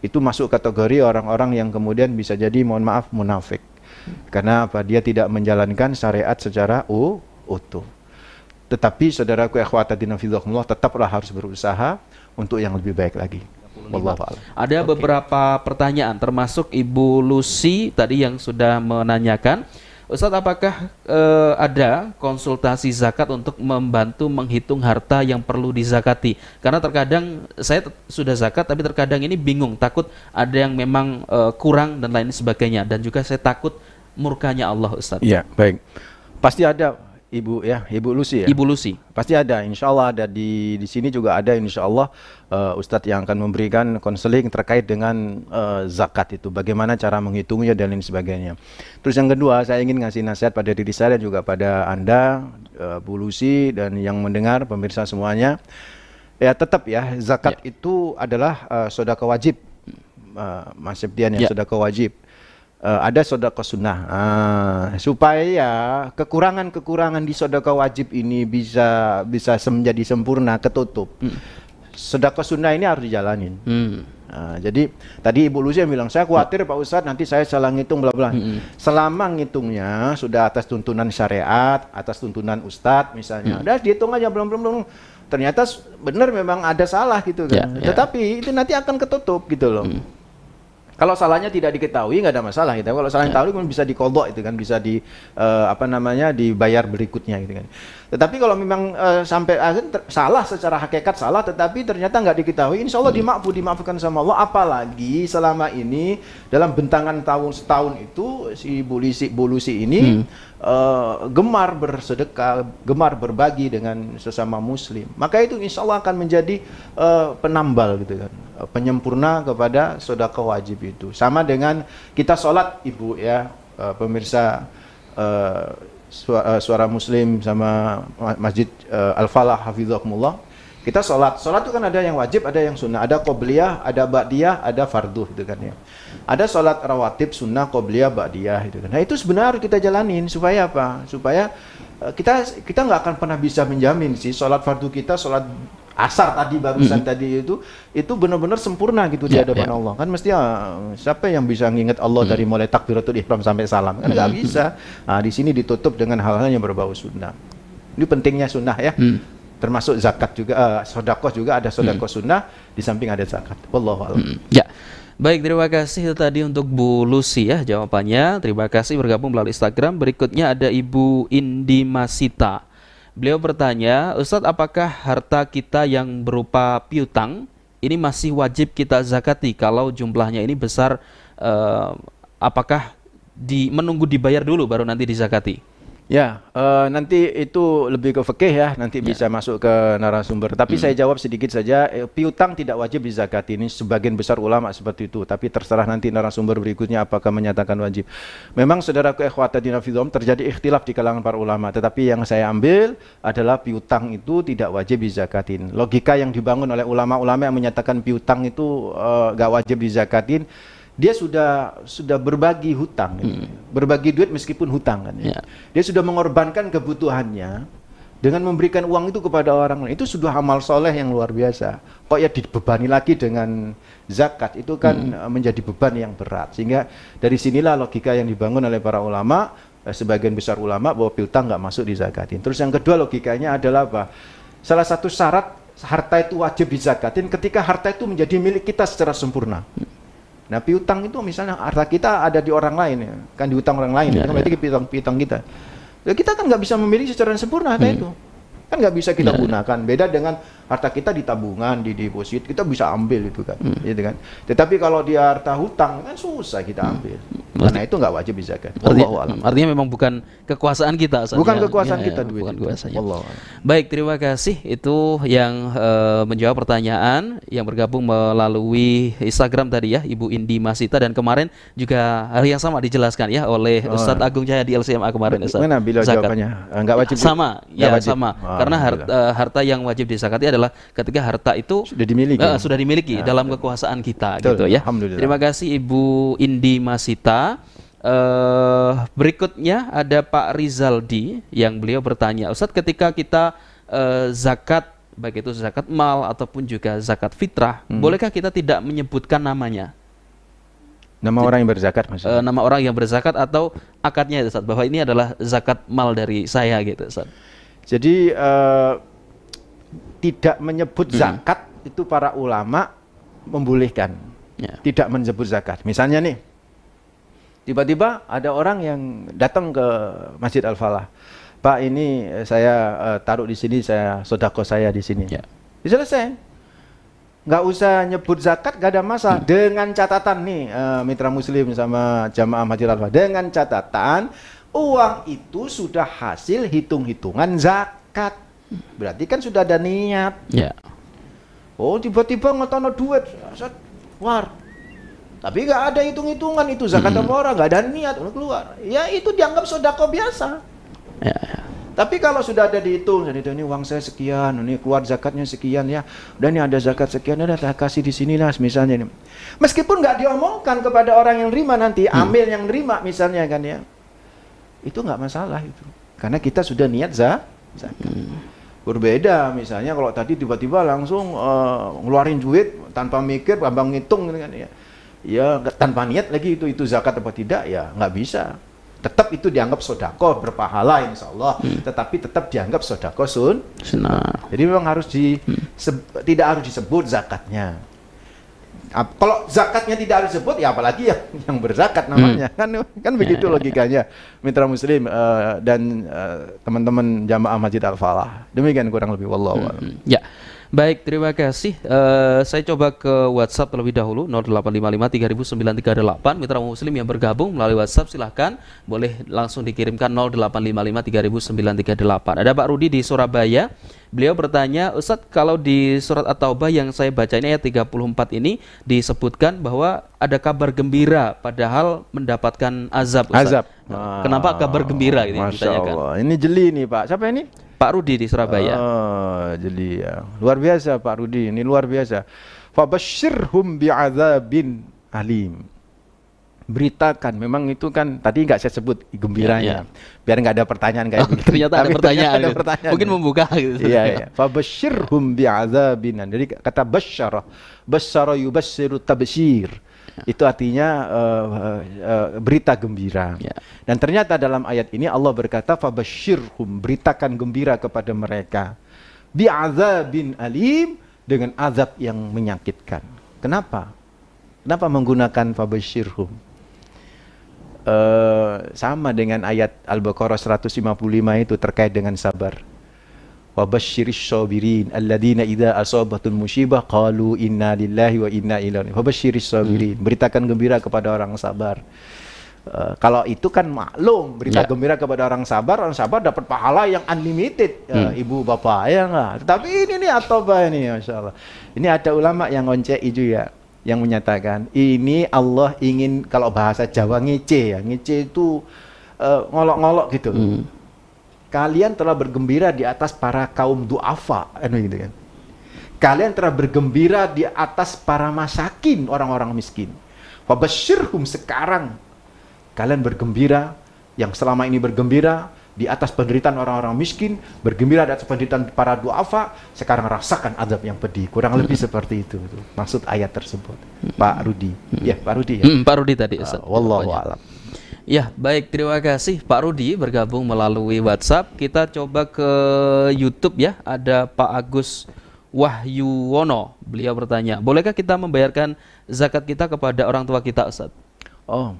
itu masuk kategori orang-orang yang kemudian bisa jadi mohon maaf munafik hmm. karena apa dia tidak menjalankan syariat secara u utuh tetapi saudaraku ikhwatadina fillah tetaplah harus berusaha untuk yang lebih baik lagi Wallahu Ada okay. beberapa pertanyaan termasuk Ibu Lucy tadi yang sudah menanyakan Ustaz, apakah e, ada konsultasi zakat untuk membantu menghitung harta yang perlu dizakati? Karena terkadang saya sudah zakat, tapi terkadang ini bingung, takut ada yang memang e, kurang dan lain sebagainya. Dan juga saya takut murkanya Allah, Ustaz. Iya, baik. Pasti ada Ibu ya, Ibu Lucy ya. Ibu Lucy. Pasti ada, insya Allah ada di di sini juga ada insya Allah uh, eh, Ustadz yang akan memberikan konseling terkait dengan uh, zakat itu, bagaimana cara menghitungnya dan lain sebagainya. Terus yang kedua, saya ingin ngasih nasihat pada diri saya dan juga pada anda, uh, Bu Lucy dan yang mendengar pemirsa semuanya, ya tetap ya zakat ya. itu adalah uh, kewajib, wajib, uh, Mas Septian yang ya. ya. kewajib. wajib uh, ada sodako sunnah uh, supaya kekurangan-kekurangan di sodako wajib ini bisa bisa menjadi sempurna ketutup hmm. sodako sunnah ini harus dijalanin hmm. uh, jadi tadi Ibu Luzia bilang saya khawatir Pak Ustadz nanti saya salah ngitung bla bla hmm. selama ngitungnya sudah atas tuntunan syariat atas tuntunan Ustadz misalnya hmm. udah dihitung aja belum belum belum ternyata benar memang ada salah gitu kan yeah, yeah. tetapi itu nanti akan ketutup gitu loh hmm kalau salahnya tidak diketahui nggak ada masalah gitu. Kalau salahnya diketahui ya. bisa dikodok itu kan bisa di uh, apa namanya dibayar berikutnya gitu kan. Tetapi kalau memang uh, sampai akhir ter- salah secara hakikat salah, tetapi ternyata nggak diketahui, insya Allah dimakfu dimaafkan sama Allah. Apalagi selama ini dalam bentangan tahun setahun itu si bulisi bulusi ini hmm. uh, gemar bersedekah, gemar berbagi dengan sesama Muslim. Maka itu insya Allah akan menjadi uh, penambal gitu kan, penyempurna kepada saudara wajib itu. Sama dengan kita sholat ibu ya, uh, pemirsa. Uh, suara, eh, suara muslim sama masjid uh, Al-Falah hafizahumullah kita sholat sholat itu kan ada yang wajib ada yang sunnah ada qobliyah ada ba'diyah ada fardhu gitu kan ya ada sholat rawatib sunnah qobliyah ba'diyah gitu kan nah itu sebenarnya kita jalanin supaya apa supaya eh, kita kita nggak akan pernah bisa menjamin sih sholat fardu kita sholat asar tadi barusan hmm. tadi itu itu benar-benar sempurna gitu yeah, di ya, hadapan yeah. Allah kan mesti ya, siapa yang bisa nginget Allah hmm. dari mulai takbiratul ihram sampai salam kan nggak hmm. bisa nah, di sini ditutup dengan hal-hal yang berbau sunnah ini pentingnya sunnah ya hmm. termasuk zakat juga uh, ah, sodakoh juga ada sodakoh hmm. sunnah di samping ada zakat Allah alam mm-hmm. ya Baik, terima kasih tadi untuk Bu Lucy ya jawabannya. Terima kasih bergabung melalui Instagram. Berikutnya ada Ibu Indi Masita. Beliau bertanya, Ustadz apakah harta kita yang berupa piutang ini masih wajib kita zakati kalau jumlahnya ini besar eh, apakah di menunggu dibayar dulu baru nanti dizakati? Ya, uh, nanti itu lebih ke fakih ya, nanti ya. bisa masuk ke narasumber. Tapi hmm. saya jawab sedikit saja, eh, piutang tidak wajib zakat ini sebagian besar ulama seperti itu, tapi terserah nanti narasumber berikutnya apakah menyatakan wajib. Memang saudara keekhwatadina fidhom terjadi ikhtilaf di kalangan para ulama, tetapi yang saya ambil adalah piutang itu tidak wajib dizakatin. Logika yang dibangun oleh ulama-ulama yang menyatakan piutang itu uh, eh, gak wajib dizakatin dia sudah sudah berbagi hutang, gitu. hmm. berbagi duit meskipun hutang kan. Ya. Ya. Dia sudah mengorbankan kebutuhannya dengan memberikan uang itu kepada orang lain. Itu sudah amal soleh yang luar biasa. Kok ya dibebani lagi dengan zakat itu kan hmm. Eh, menjadi beban yang berat. Sehingga dari sinilah logika yang dibangun oleh para ulama, eh, sebagian besar ulama bahwa piutang nggak masuk di zakatin. Terus yang kedua logikanya adalah apa? Salah satu syarat harta itu wajib di zakatin ketika harta itu menjadi milik kita secara sempurna. Hmm Nah piutang itu misalnya harta kita ada di orang lain ya, kan diutang orang lain, ya, berarti piutang piutang kita. Nah, kita kan nggak bisa memiliki secara sempurna harta hmm. itu kan nggak bisa kita ya. gunakan beda dengan harta kita di tabungan di deposit kita bisa ambil itu kan hmm. gitu kan tetapi kalau di harta hutang kan susah kita hmm. ambil hmm. karena itu nggak wajib kan? artinya, hmm, alam. artinya memang bukan kekuasaan kita asalnya. bukan ya, kekuasaan ya, kita ya, duit bukan kuasanya baik terima kasih itu yang uh, menjawab pertanyaan yang bergabung melalui Instagram tadi ya Ibu Indi Masita dan kemarin juga hal yang sama dijelaskan ya oleh oh. Ustadz Agung Cahaya di LCMA kemarin Ustadz. Mana bila jawabannya? Enggak eh, wajib. Sama, ya wajib. sama. Oh. Karena harta, uh, eh, harta yang wajib disakati adalah ketika harta itu sudah dimiliki, uh, sudah dimiliki ya, dalam betul. kekuasaan kita betul. gitu ya. Alhamdulillah. Terima kasih Ibu Indi Masita. Uh, berikutnya ada Pak Rizaldi yang beliau bertanya, Ustadz ketika kita uh, zakat baik itu zakat mal ataupun juga zakat fitrah, hmm. bolehkah kita tidak menyebutkan namanya? Nama orang yang berzakat maksudnya? nama orang yang berzakat atau akadnya ya Ustaz, bahwa ini adalah zakat mal dari saya gitu Ustaz. Jadi uh, tidak menyebut hmm. zakat itu para ulama membolehkan. Ya. Tidak menyebut zakat. Misalnya nih, tiba-tiba ada orang yang datang ke Masjid Al-Falah. Pak ini eh, saya uh, taruh di sini, saya sodako saya di sini. Ya. Selesai. Nggak usah nyebut zakat, nggak ada masalah. Hmm. Dengan catatan nih, uh, mitra muslim sama jamaah Masjid Al-Falah. Dengan catatan, uang itu sudah hasil hitung-hitungan zakat. Berarti kan sudah ada niat. Ya. Oh, tiba-tiba ngetono duit. War. Tapi nggak ada hitung-hitungan itu zakat hmm. orang, nggak ada niat untuk keluar. Ya itu dianggap sudah sodako biasa. Ya, ya. Tapi kalau sudah ada dihitung, jadi ini uang saya sekian, ini keluar zakatnya sekian ya, dan ini ada zakat sekian, ada saya kasih di sini lah misalnya. Ini. Meskipun nggak diomongkan kepada orang yang terima nanti, hmm. amil yang terima misalnya kan ya itu nggak masalah itu karena kita sudah niat za zakat berbeda misalnya kalau tadi tiba-tiba langsung uh, ngeluarin duit tanpa mikir tanpa ngitung gitu kan ya ya tanpa niat lagi itu itu zakat apa tidak ya nggak bisa tetap itu dianggap sodako berpahala insya Allah hmm. tetapi tetap dianggap sodako sun Senang. jadi memang harus di hmm. tidak harus disebut zakatnya kalau zakatnya tidak disebut ya apalagi yang yang berzakat hmm. namanya hmm. kan kan ya, begitu ya, ya, logikanya mitra muslim uh, dan uh, teman-teman jamaah masjid al falah demikian kurang lebih wallahu hmm. ya baik terima kasih uh, saya coba ke WhatsApp terlebih dahulu 085533938 mitra muslim yang bergabung melalui WhatsApp silahkan boleh langsung dikirimkan 085533938 ada Pak Rudi di Surabaya Beliau bertanya, Ustadz kalau di surat At-Taubah yang saya baca ini ayat 34 ini disebutkan bahwa ada kabar gembira padahal mendapatkan azab Ustadz. Azab. Nah, Kenapa ah, kabar gembira gitu Masya ditanyakan. Allah. Ini jeli nih Pak. Siapa ini? Pak Rudi di Surabaya. Oh, jeli ya. Luar biasa Pak Rudi. Ini luar biasa. Fabashirhum bi'adzabin alim beritakan memang itu kan tadi nggak saya sebut gembiranya ya, biar nggak ada pertanyaan kayak oh, ternyata ada pertanyaan, ternyata ada pertanyaan mungkin membuka ya, iya iya fabashirhum bi'adzabin jadi kata basyara basyara yubasyiru tabsyir ya. itu artinya uh, uh, berita gembira ya. dan ternyata dalam ayat ini Allah berkata fabashirhum beritakan gembira kepada mereka bi'adzabin alim dengan azab yang menyakitkan kenapa Kenapa menggunakan fabashirhum? uh, sama dengan ayat Al-Baqarah 155 itu terkait dengan sabar. Wa basyirish sabirin alladziina idza asabatun musibah qalu inna lillahi wa inna ilaihi wa basyirish sabirin. Hmm. Beritakan gembira kepada orang sabar. Uh, kalau itu kan maklum berita yeah. gembira kepada orang sabar orang sabar dapat pahala yang unlimited uh, hmm. ibu bapak ya enggak tapi ini nih atau ini masya Allah ini ada ulama yang ngoncek itu ya yang menyatakan ini Allah ingin kalau bahasa Jawa ngece ya ngece itu ngolok e, ngolok-ngolok gitu hmm. kalian telah bergembira di atas para kaum duafa anu gitu kan kalian telah bergembira di atas para masakin orang-orang miskin Wabashirhum sekarang kalian bergembira yang selama ini bergembira di atas penderitaan orang-orang miskin, bergembira di atas penderitaan para duafa, sekarang rasakan azab yang pedih. Kurang lebih hmm. seperti itu. Maksud ayat tersebut. Hmm. Pak Rudi. Hmm. Ya, Pak Rudi ya. Pak Rudi tadi Ustaz. Uh, wallahu alam. Ya, baik. Terima kasih Pak Rudi bergabung melalui WhatsApp. Kita coba ke YouTube ya. Ada Pak Agus Wahyu Wono. Beliau bertanya, "Bolehkah kita membayarkan zakat kita kepada orang tua kita, Ustaz?" Oh,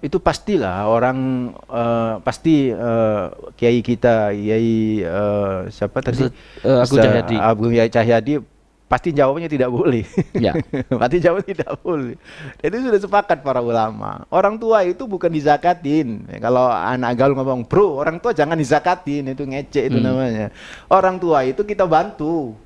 itu pastilah orang uh, pasti uh, kiai kita kiai uh, siapa tadi uh, Agung Cahyadi Agung Cahyadi pasti jawabnya tidak boleh ya [LAUGHS] pasti jawab tidak boleh itu sudah sepakat para ulama orang tua itu bukan dizakatin kalau anak gaul ngomong bro orang tua jangan dizakatin itu ngecek itu hmm. namanya orang tua itu kita bantu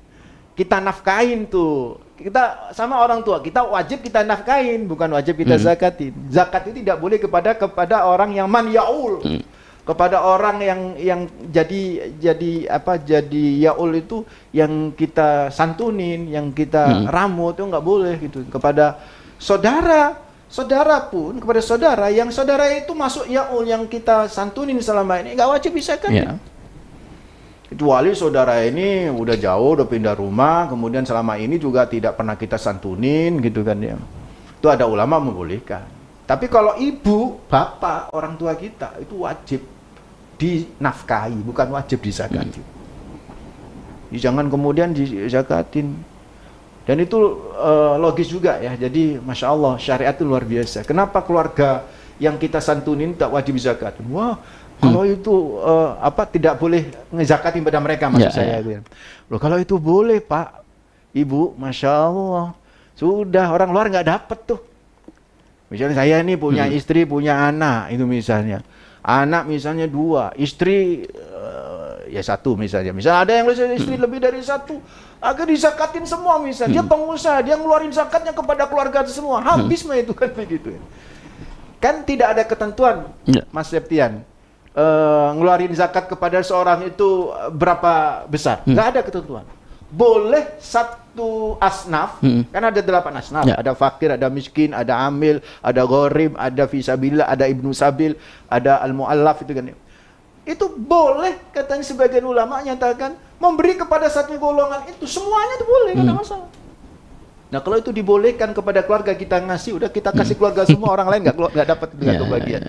kita nafkain tuh kita sama orang tua kita wajib kita nafkain bukan wajib kita hmm. zakatin zakat itu tidak boleh kepada kepada orang yang man yaul hmm. kepada orang yang yang jadi jadi apa jadi yaul itu yang kita santunin yang kita hmm. ramu itu nggak boleh gitu kepada saudara saudara pun kepada saudara yang saudara itu masuk yaul yang kita santunin selama ini nggak wajib bisa kan yeah kecuali saudara ini udah jauh udah pindah rumah kemudian selama ini juga tidak pernah kita santunin gitu kan ya itu ada ulama membolehkan tapi kalau ibu bapak orang tua kita itu wajib dinafkahi bukan wajib disakati hmm. Ya, jangan kemudian disakatin dan itu e, logis juga ya jadi masya Allah syariat itu luar biasa kenapa keluarga yang kita santunin tak wajib zakat wah kalau itu uh, apa tidak boleh ngezakatin pada mereka maksud ya, saya ya. itu. Loh kalau itu boleh Pak, Ibu, masya Allah sudah orang luar nggak dapat tuh. Misalnya saya ini punya hmm. istri, punya anak itu misalnya. Anak misalnya dua, istri uh, ya satu misalnya. Misal ada yang istri hmm. lebih dari satu, agar disakatin semua misalnya. Hmm. Dia pengusaha, dia ngeluarin zakatnya kepada keluarga semua. Hmm. Habis hmm. mah itu kan begitu. Kan tidak ada ketentuan, ya. Mas Septian uh, ngeluarin zakat kepada seorang itu eh, berapa besar. Hmm. Nggak Gak ada ketentuan. Boleh satu asnaf, hmm. kan ada delapan asnaf. Ya. Ada fakir, ada miskin, ada amil, ada gorim, ada visabilah, ada ibnu sabil, ada al-mu'allaf itu kan. Itu boleh katanya sebagian ulama nyatakan memberi kepada satu golongan itu semuanya itu boleh, hmm. ada masalah. Nah kalau itu dibolehkan kepada keluarga kita ngasih, udah kita kasih hmm. keluarga semua orang lain nggak nggak dapat nggak yeah.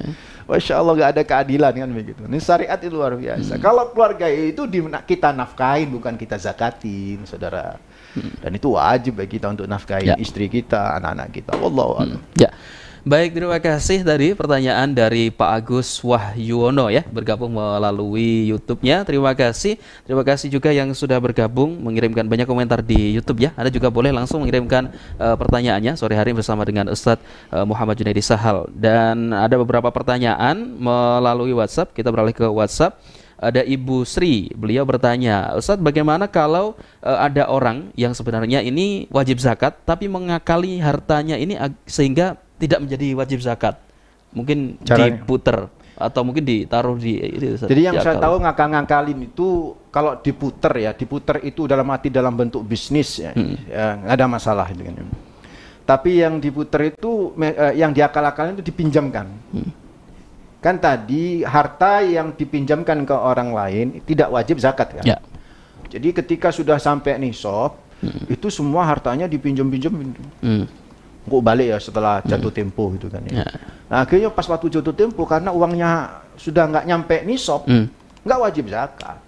Masya Allah nggak ada keadilan kan begitu. Ini syariat itu luar biasa. Hmm. Kalau keluarga itu di, kita nafkain bukan kita zakatin, saudara. Hmm. Dan itu wajib bagi kita untuk nafkain ya. istri kita, anak-anak kita. Hmm. Wallahu a'lam. Hmm. Ya. Baik, terima kasih tadi pertanyaan dari Pak Agus Wahyuono ya, bergabung melalui YouTube-nya. Terima kasih. Terima kasih juga yang sudah bergabung mengirimkan banyak komentar di YouTube ya. Anda juga boleh langsung mengirimkan uh, pertanyaannya sore hari bersama dengan Ustadz uh, Muhammad Junaidi Sahal. Dan ada beberapa pertanyaan melalui WhatsApp. Kita beralih ke WhatsApp ada Ibu Sri, beliau bertanya, Ustadz bagaimana kalau uh, ada orang yang sebenarnya ini wajib zakat, tapi mengakali hartanya ini sehingga tidak menjadi wajib zakat. Mungkin Caranya. diputer atau mungkin ditaruh di itu, Jadi yang saya tahu ngakal-ngakalin itu kalau diputer ya, diputer itu dalam hati dalam bentuk bisnis ya, hmm. ya ada masalah itu kan. Tapi yang diputer itu eh, yang diakal-akalin itu dipinjamkan. Hmm. Kan tadi harta yang dipinjamkan ke orang lain tidak wajib zakat kan. Ya. Jadi ketika sudah sampai nisab, hmm. itu semua hartanya dipinjam-pinjam. Hmm kok balik ya setelah hmm. jatuh hmm. tempo gitu kan ya. ya. Nah, akhirnya pas waktu jatuh tempo karena uangnya sudah nggak nyampe nisab, hmm. nggak wajib zakat.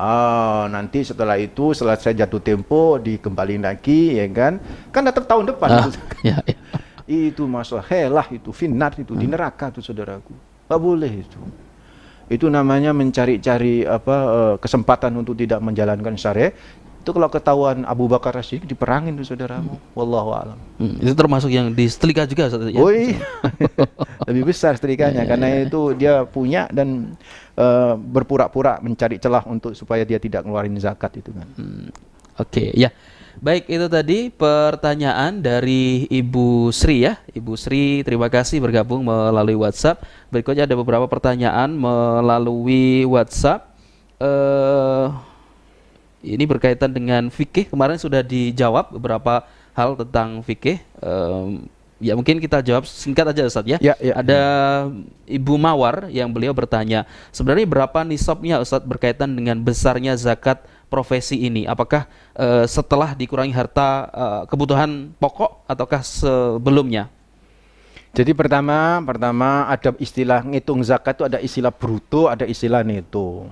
Oh, nanti setelah itu setelah saya jatuh tempo dikembali lagi ya kan. Kan datang tahun depan. Ah, itu, ya, ya. itu masalah helah itu finat itu hmm. di neraka tuh saudaraku. Nggak boleh itu. Itu namanya mencari-cari apa eh, kesempatan untuk tidak menjalankan syariat itu kalau ketahuan Abu Bakar Siddiq diperangin tuh saudaramu. Hmm. Wallahu alam. Hmm. Itu termasuk yang di setrika juga ya. Oh [LAUGHS] Lebih besar setrikanya ya, ya, karena ya. itu dia punya dan uh, berpura-pura mencari celah untuk supaya dia tidak ngeluarin zakat itu kan. Hmm. Oke, okay, ya. Baik, itu tadi pertanyaan dari Ibu Sri ya. Ibu Sri, terima kasih bergabung melalui WhatsApp. Berikutnya ada beberapa pertanyaan melalui WhatsApp. uh, ini berkaitan dengan fikih. Kemarin sudah dijawab beberapa hal tentang fikih. Um, ya mungkin kita jawab singkat aja Ustaz ya. ya, ya Ada ya. Ibu Mawar yang beliau bertanya, sebenarnya berapa nisabnya Ustaz berkaitan dengan besarnya zakat profesi ini? Apakah uh, setelah dikurangi harta uh, kebutuhan pokok ataukah sebelumnya? Jadi pertama, pertama ada istilah ngitung zakat itu ada istilah bruto, ada istilah neto.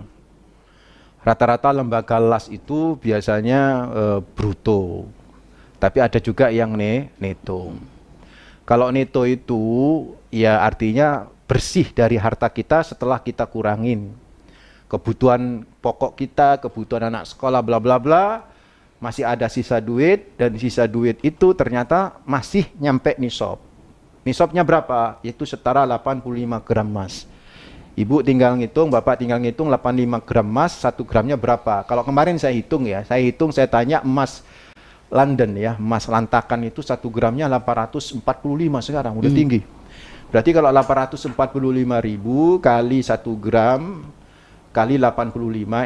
Rata-rata lembaga las itu biasanya e, bruto, tapi ada juga yang ne, neto. Kalau neto itu ya artinya bersih dari harta kita setelah kita kurangin kebutuhan pokok kita, kebutuhan anak sekolah, bla bla bla, masih ada sisa duit dan sisa duit itu ternyata masih nyampe nisop. Nisopnya berapa? Itu setara 85 gram emas. Ibu tinggal ngitung, Bapak tinggal ngitung 85 gram emas, 1 gramnya berapa. Kalau kemarin saya hitung ya, saya hitung, saya tanya emas London ya, emas lantakan itu 1 gramnya 845 sekarang, udah hmm. tinggi. Berarti kalau 845 ribu kali 1 gram kali 85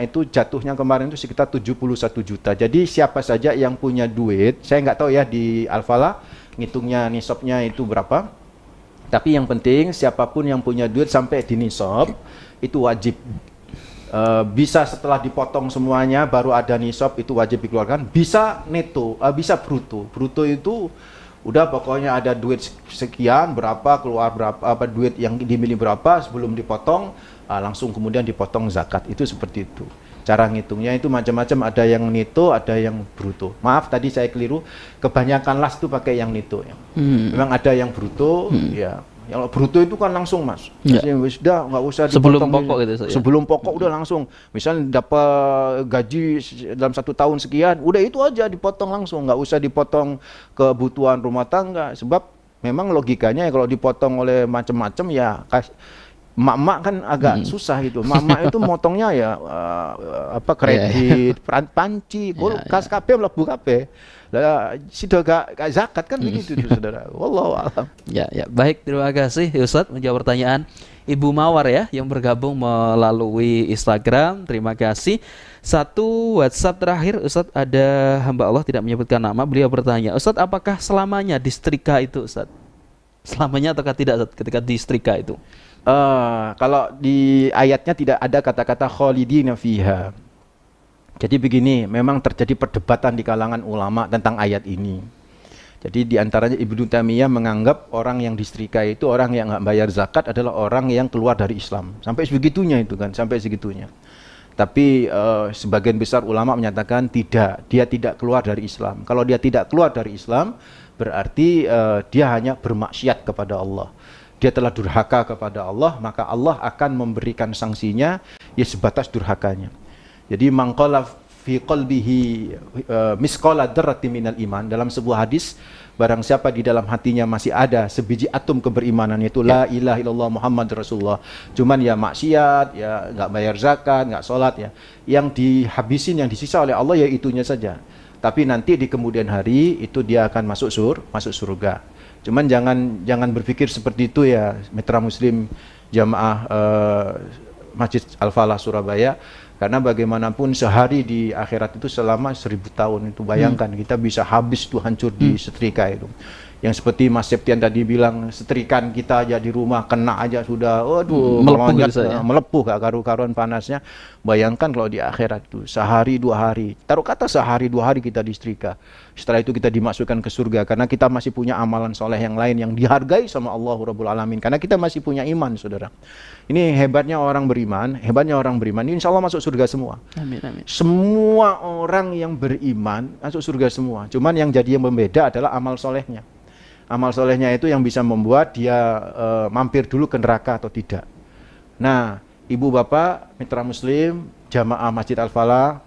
itu jatuhnya kemarin itu sekitar 71 juta. Jadi siapa saja yang punya duit, saya nggak tahu ya di Alfala ngitungnya nisopnya itu berapa tapi yang penting siapapun yang punya duit sampai di nisab itu wajib e, bisa setelah dipotong semuanya baru ada nisab itu wajib dikeluarkan bisa neto e, bisa bruto bruto itu udah pokoknya ada duit sekian berapa keluar berapa apa duit yang dimiliki berapa sebelum dipotong e, langsung kemudian dipotong zakat itu seperti itu cara ngitungnya itu macam-macam ada yang nito ada yang bruto maaf tadi saya keliru kebanyakan las itu pakai yang nito ya. hmm. memang ada yang bruto hmm. ya kalau bruto itu kan langsung mas ya. sudah nggak usah sebelum pokok gitu so, ya. sebelum pokok udah langsung misal dapat gaji dalam satu tahun sekian udah itu aja dipotong langsung nggak usah dipotong kebutuhan rumah tangga sebab memang logikanya ya, kalau dipotong oleh macam-macam ya kas, Mak-mak kan agak hmm. susah gitu. Mak-mak itu [LAUGHS] motongnya ya uh, apa iya, iya. kredit, yeah, yeah. panci, kulkas, iya, yeah, yeah. KP, lebu kape. Lah sido gak, zakat kan hmm. begitu tuh Saudara. [LAUGHS] Wallahu alam. Ya, ya. Baik, terima kasih Ustaz menjawab pertanyaan Ibu Mawar ya yang bergabung melalui Instagram. Terima kasih. Satu WhatsApp terakhir Ustaz ada hamba Allah tidak menyebutkan nama, beliau bertanya, "Ustaz, apakah selamanya distrika itu, Ustaz?" Selamanya atau tidak Ustaz ketika distrika itu? uh, kalau di ayatnya tidak ada kata-kata khalidina fiha. Jadi begini, memang terjadi perdebatan di kalangan ulama tentang ayat ini. Jadi diantaranya Ibnu Taimiyah menganggap orang yang disetrika itu orang yang nggak bayar zakat adalah orang yang keluar dari Islam. Sampai segitunya itu kan, sampai segitunya. Tapi uh, sebagian besar ulama menyatakan tidak, dia tidak keluar dari Islam. Kalau dia tidak keluar dari Islam, berarti uh, dia hanya bermaksiat kepada Allah dia telah durhaka kepada Allah, maka Allah akan memberikan sanksinya ya sebatas durhakanya. Jadi mangkola fi qalbihi uh, misqala dzarrati minal iman dalam sebuah hadis barang siapa di dalam hatinya masih ada sebiji atom keberimanan itu la ya. ilaha illallah Muhammad Rasulullah. Cuman ya maksiat, ya nggak bayar zakat, nggak sholat ya. Yang dihabisin yang disisa oleh Allah ya itunya saja. Tapi nanti di kemudian hari itu dia akan masuk sur, masuk surga. Cuman jangan jangan berpikir seperti itu ya mitra muslim jamaah eh, Masjid Al-Falah Surabaya karena bagaimanapun sehari di akhirat itu selama seribu tahun itu bayangkan hmm. kita bisa habis tuh hancur hmm. di setrika itu yang seperti Mas Septian tadi bilang setrikan kita aja di rumah kena aja sudah aduh hmm, melepuh ya. melepuh gak karu-karuan panasnya bayangkan kalau di akhirat itu sehari dua hari taruh kata sehari dua hari kita disetrika setelah itu kita dimasukkan ke surga karena kita masih punya amalan soleh yang lain yang dihargai sama Allah Rabbul Alamin karena kita masih punya iman saudara ini hebatnya orang beriman hebatnya orang beriman ini insya Allah masuk surga semua amin, amin. semua orang yang beriman masuk surga semua cuman yang jadi yang membeda adalah amal solehnya amal solehnya itu yang bisa membuat dia e, mampir dulu ke neraka atau tidak. Nah, ibu bapak, mitra muslim, jamaah Masjid Al-Falah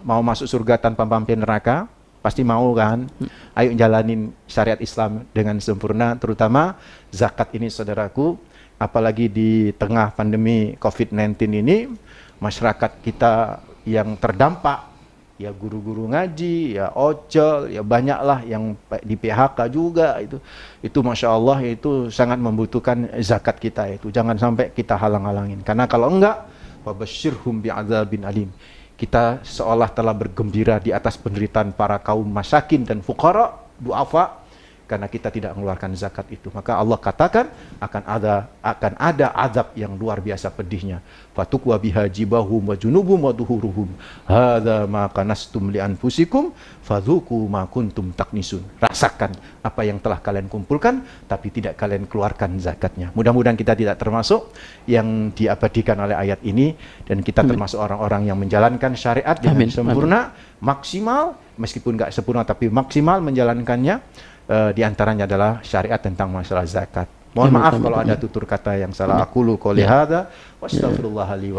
mau masuk surga tanpa mampir neraka, pasti mau kan? Hmm. Ayo jalanin syariat Islam dengan sempurna, terutama zakat ini saudaraku, apalagi di tengah pandemi COVID-19 ini, masyarakat kita yang terdampak ya guru-guru ngaji, ya ocel, ya banyaklah yang di PHK juga itu. Itu masya Allah itu sangat membutuhkan zakat kita itu. Jangan sampai kita halang-halangin. Karena kalau enggak, wabashirhum bin alim. Kita seolah telah bergembira di atas penderitaan para kaum masakin dan fukara, duafa, karena kita tidak mengeluarkan zakat itu. Maka Allah katakan akan ada akan ada azab yang luar biasa pedihnya. Fatukwa jibahum wa junubum wa duhuruhum. Hadza ma kanastum li anfusikum fatuku ma kuntum taknisun. Rasakan apa yang telah kalian kumpulkan tapi tidak kalian keluarkan zakatnya. Mudah-mudahan kita tidak termasuk yang diabadikan oleh ayat ini dan kita Amin. termasuk orang-orang yang menjalankan syariat dengan Amin. sempurna, Amin. maksimal meskipun nggak sempurna tapi maksimal menjalankannya uh, di antaranya adalah syariat tentang masalah zakat. Mohon ya, maaf kalau ada tutur kata yang salah. Iya. Aku lu kolihada iya. Wastaghfirullahi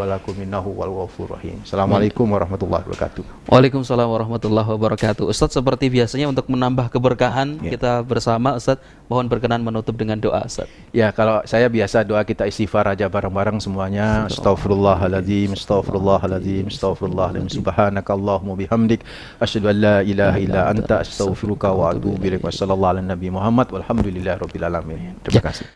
Assalamualaikum warahmatullahi wabarakatuh. Waalaikumsalam warahmatullahi wabarakatuh. Ustaz seperti biasanya untuk menambah keberkahan ya. kita bersama Ustaz mohon berkenan menutup dengan doa Ustaz. Ya, kalau saya biasa doa kita istighfar aja bareng-bareng semuanya. Astaghfirullahaladzim, astaghfirullahaladzim, astaghfirullahaladzim. Subhanakallahumma bihamdik asyhadu an la ilaha illa anta astaghfiruka wa atubu ilaik. Wassallallahu ala nabi Muhammad walhamdulillahi rabbil alamin. Terima ya. kasih.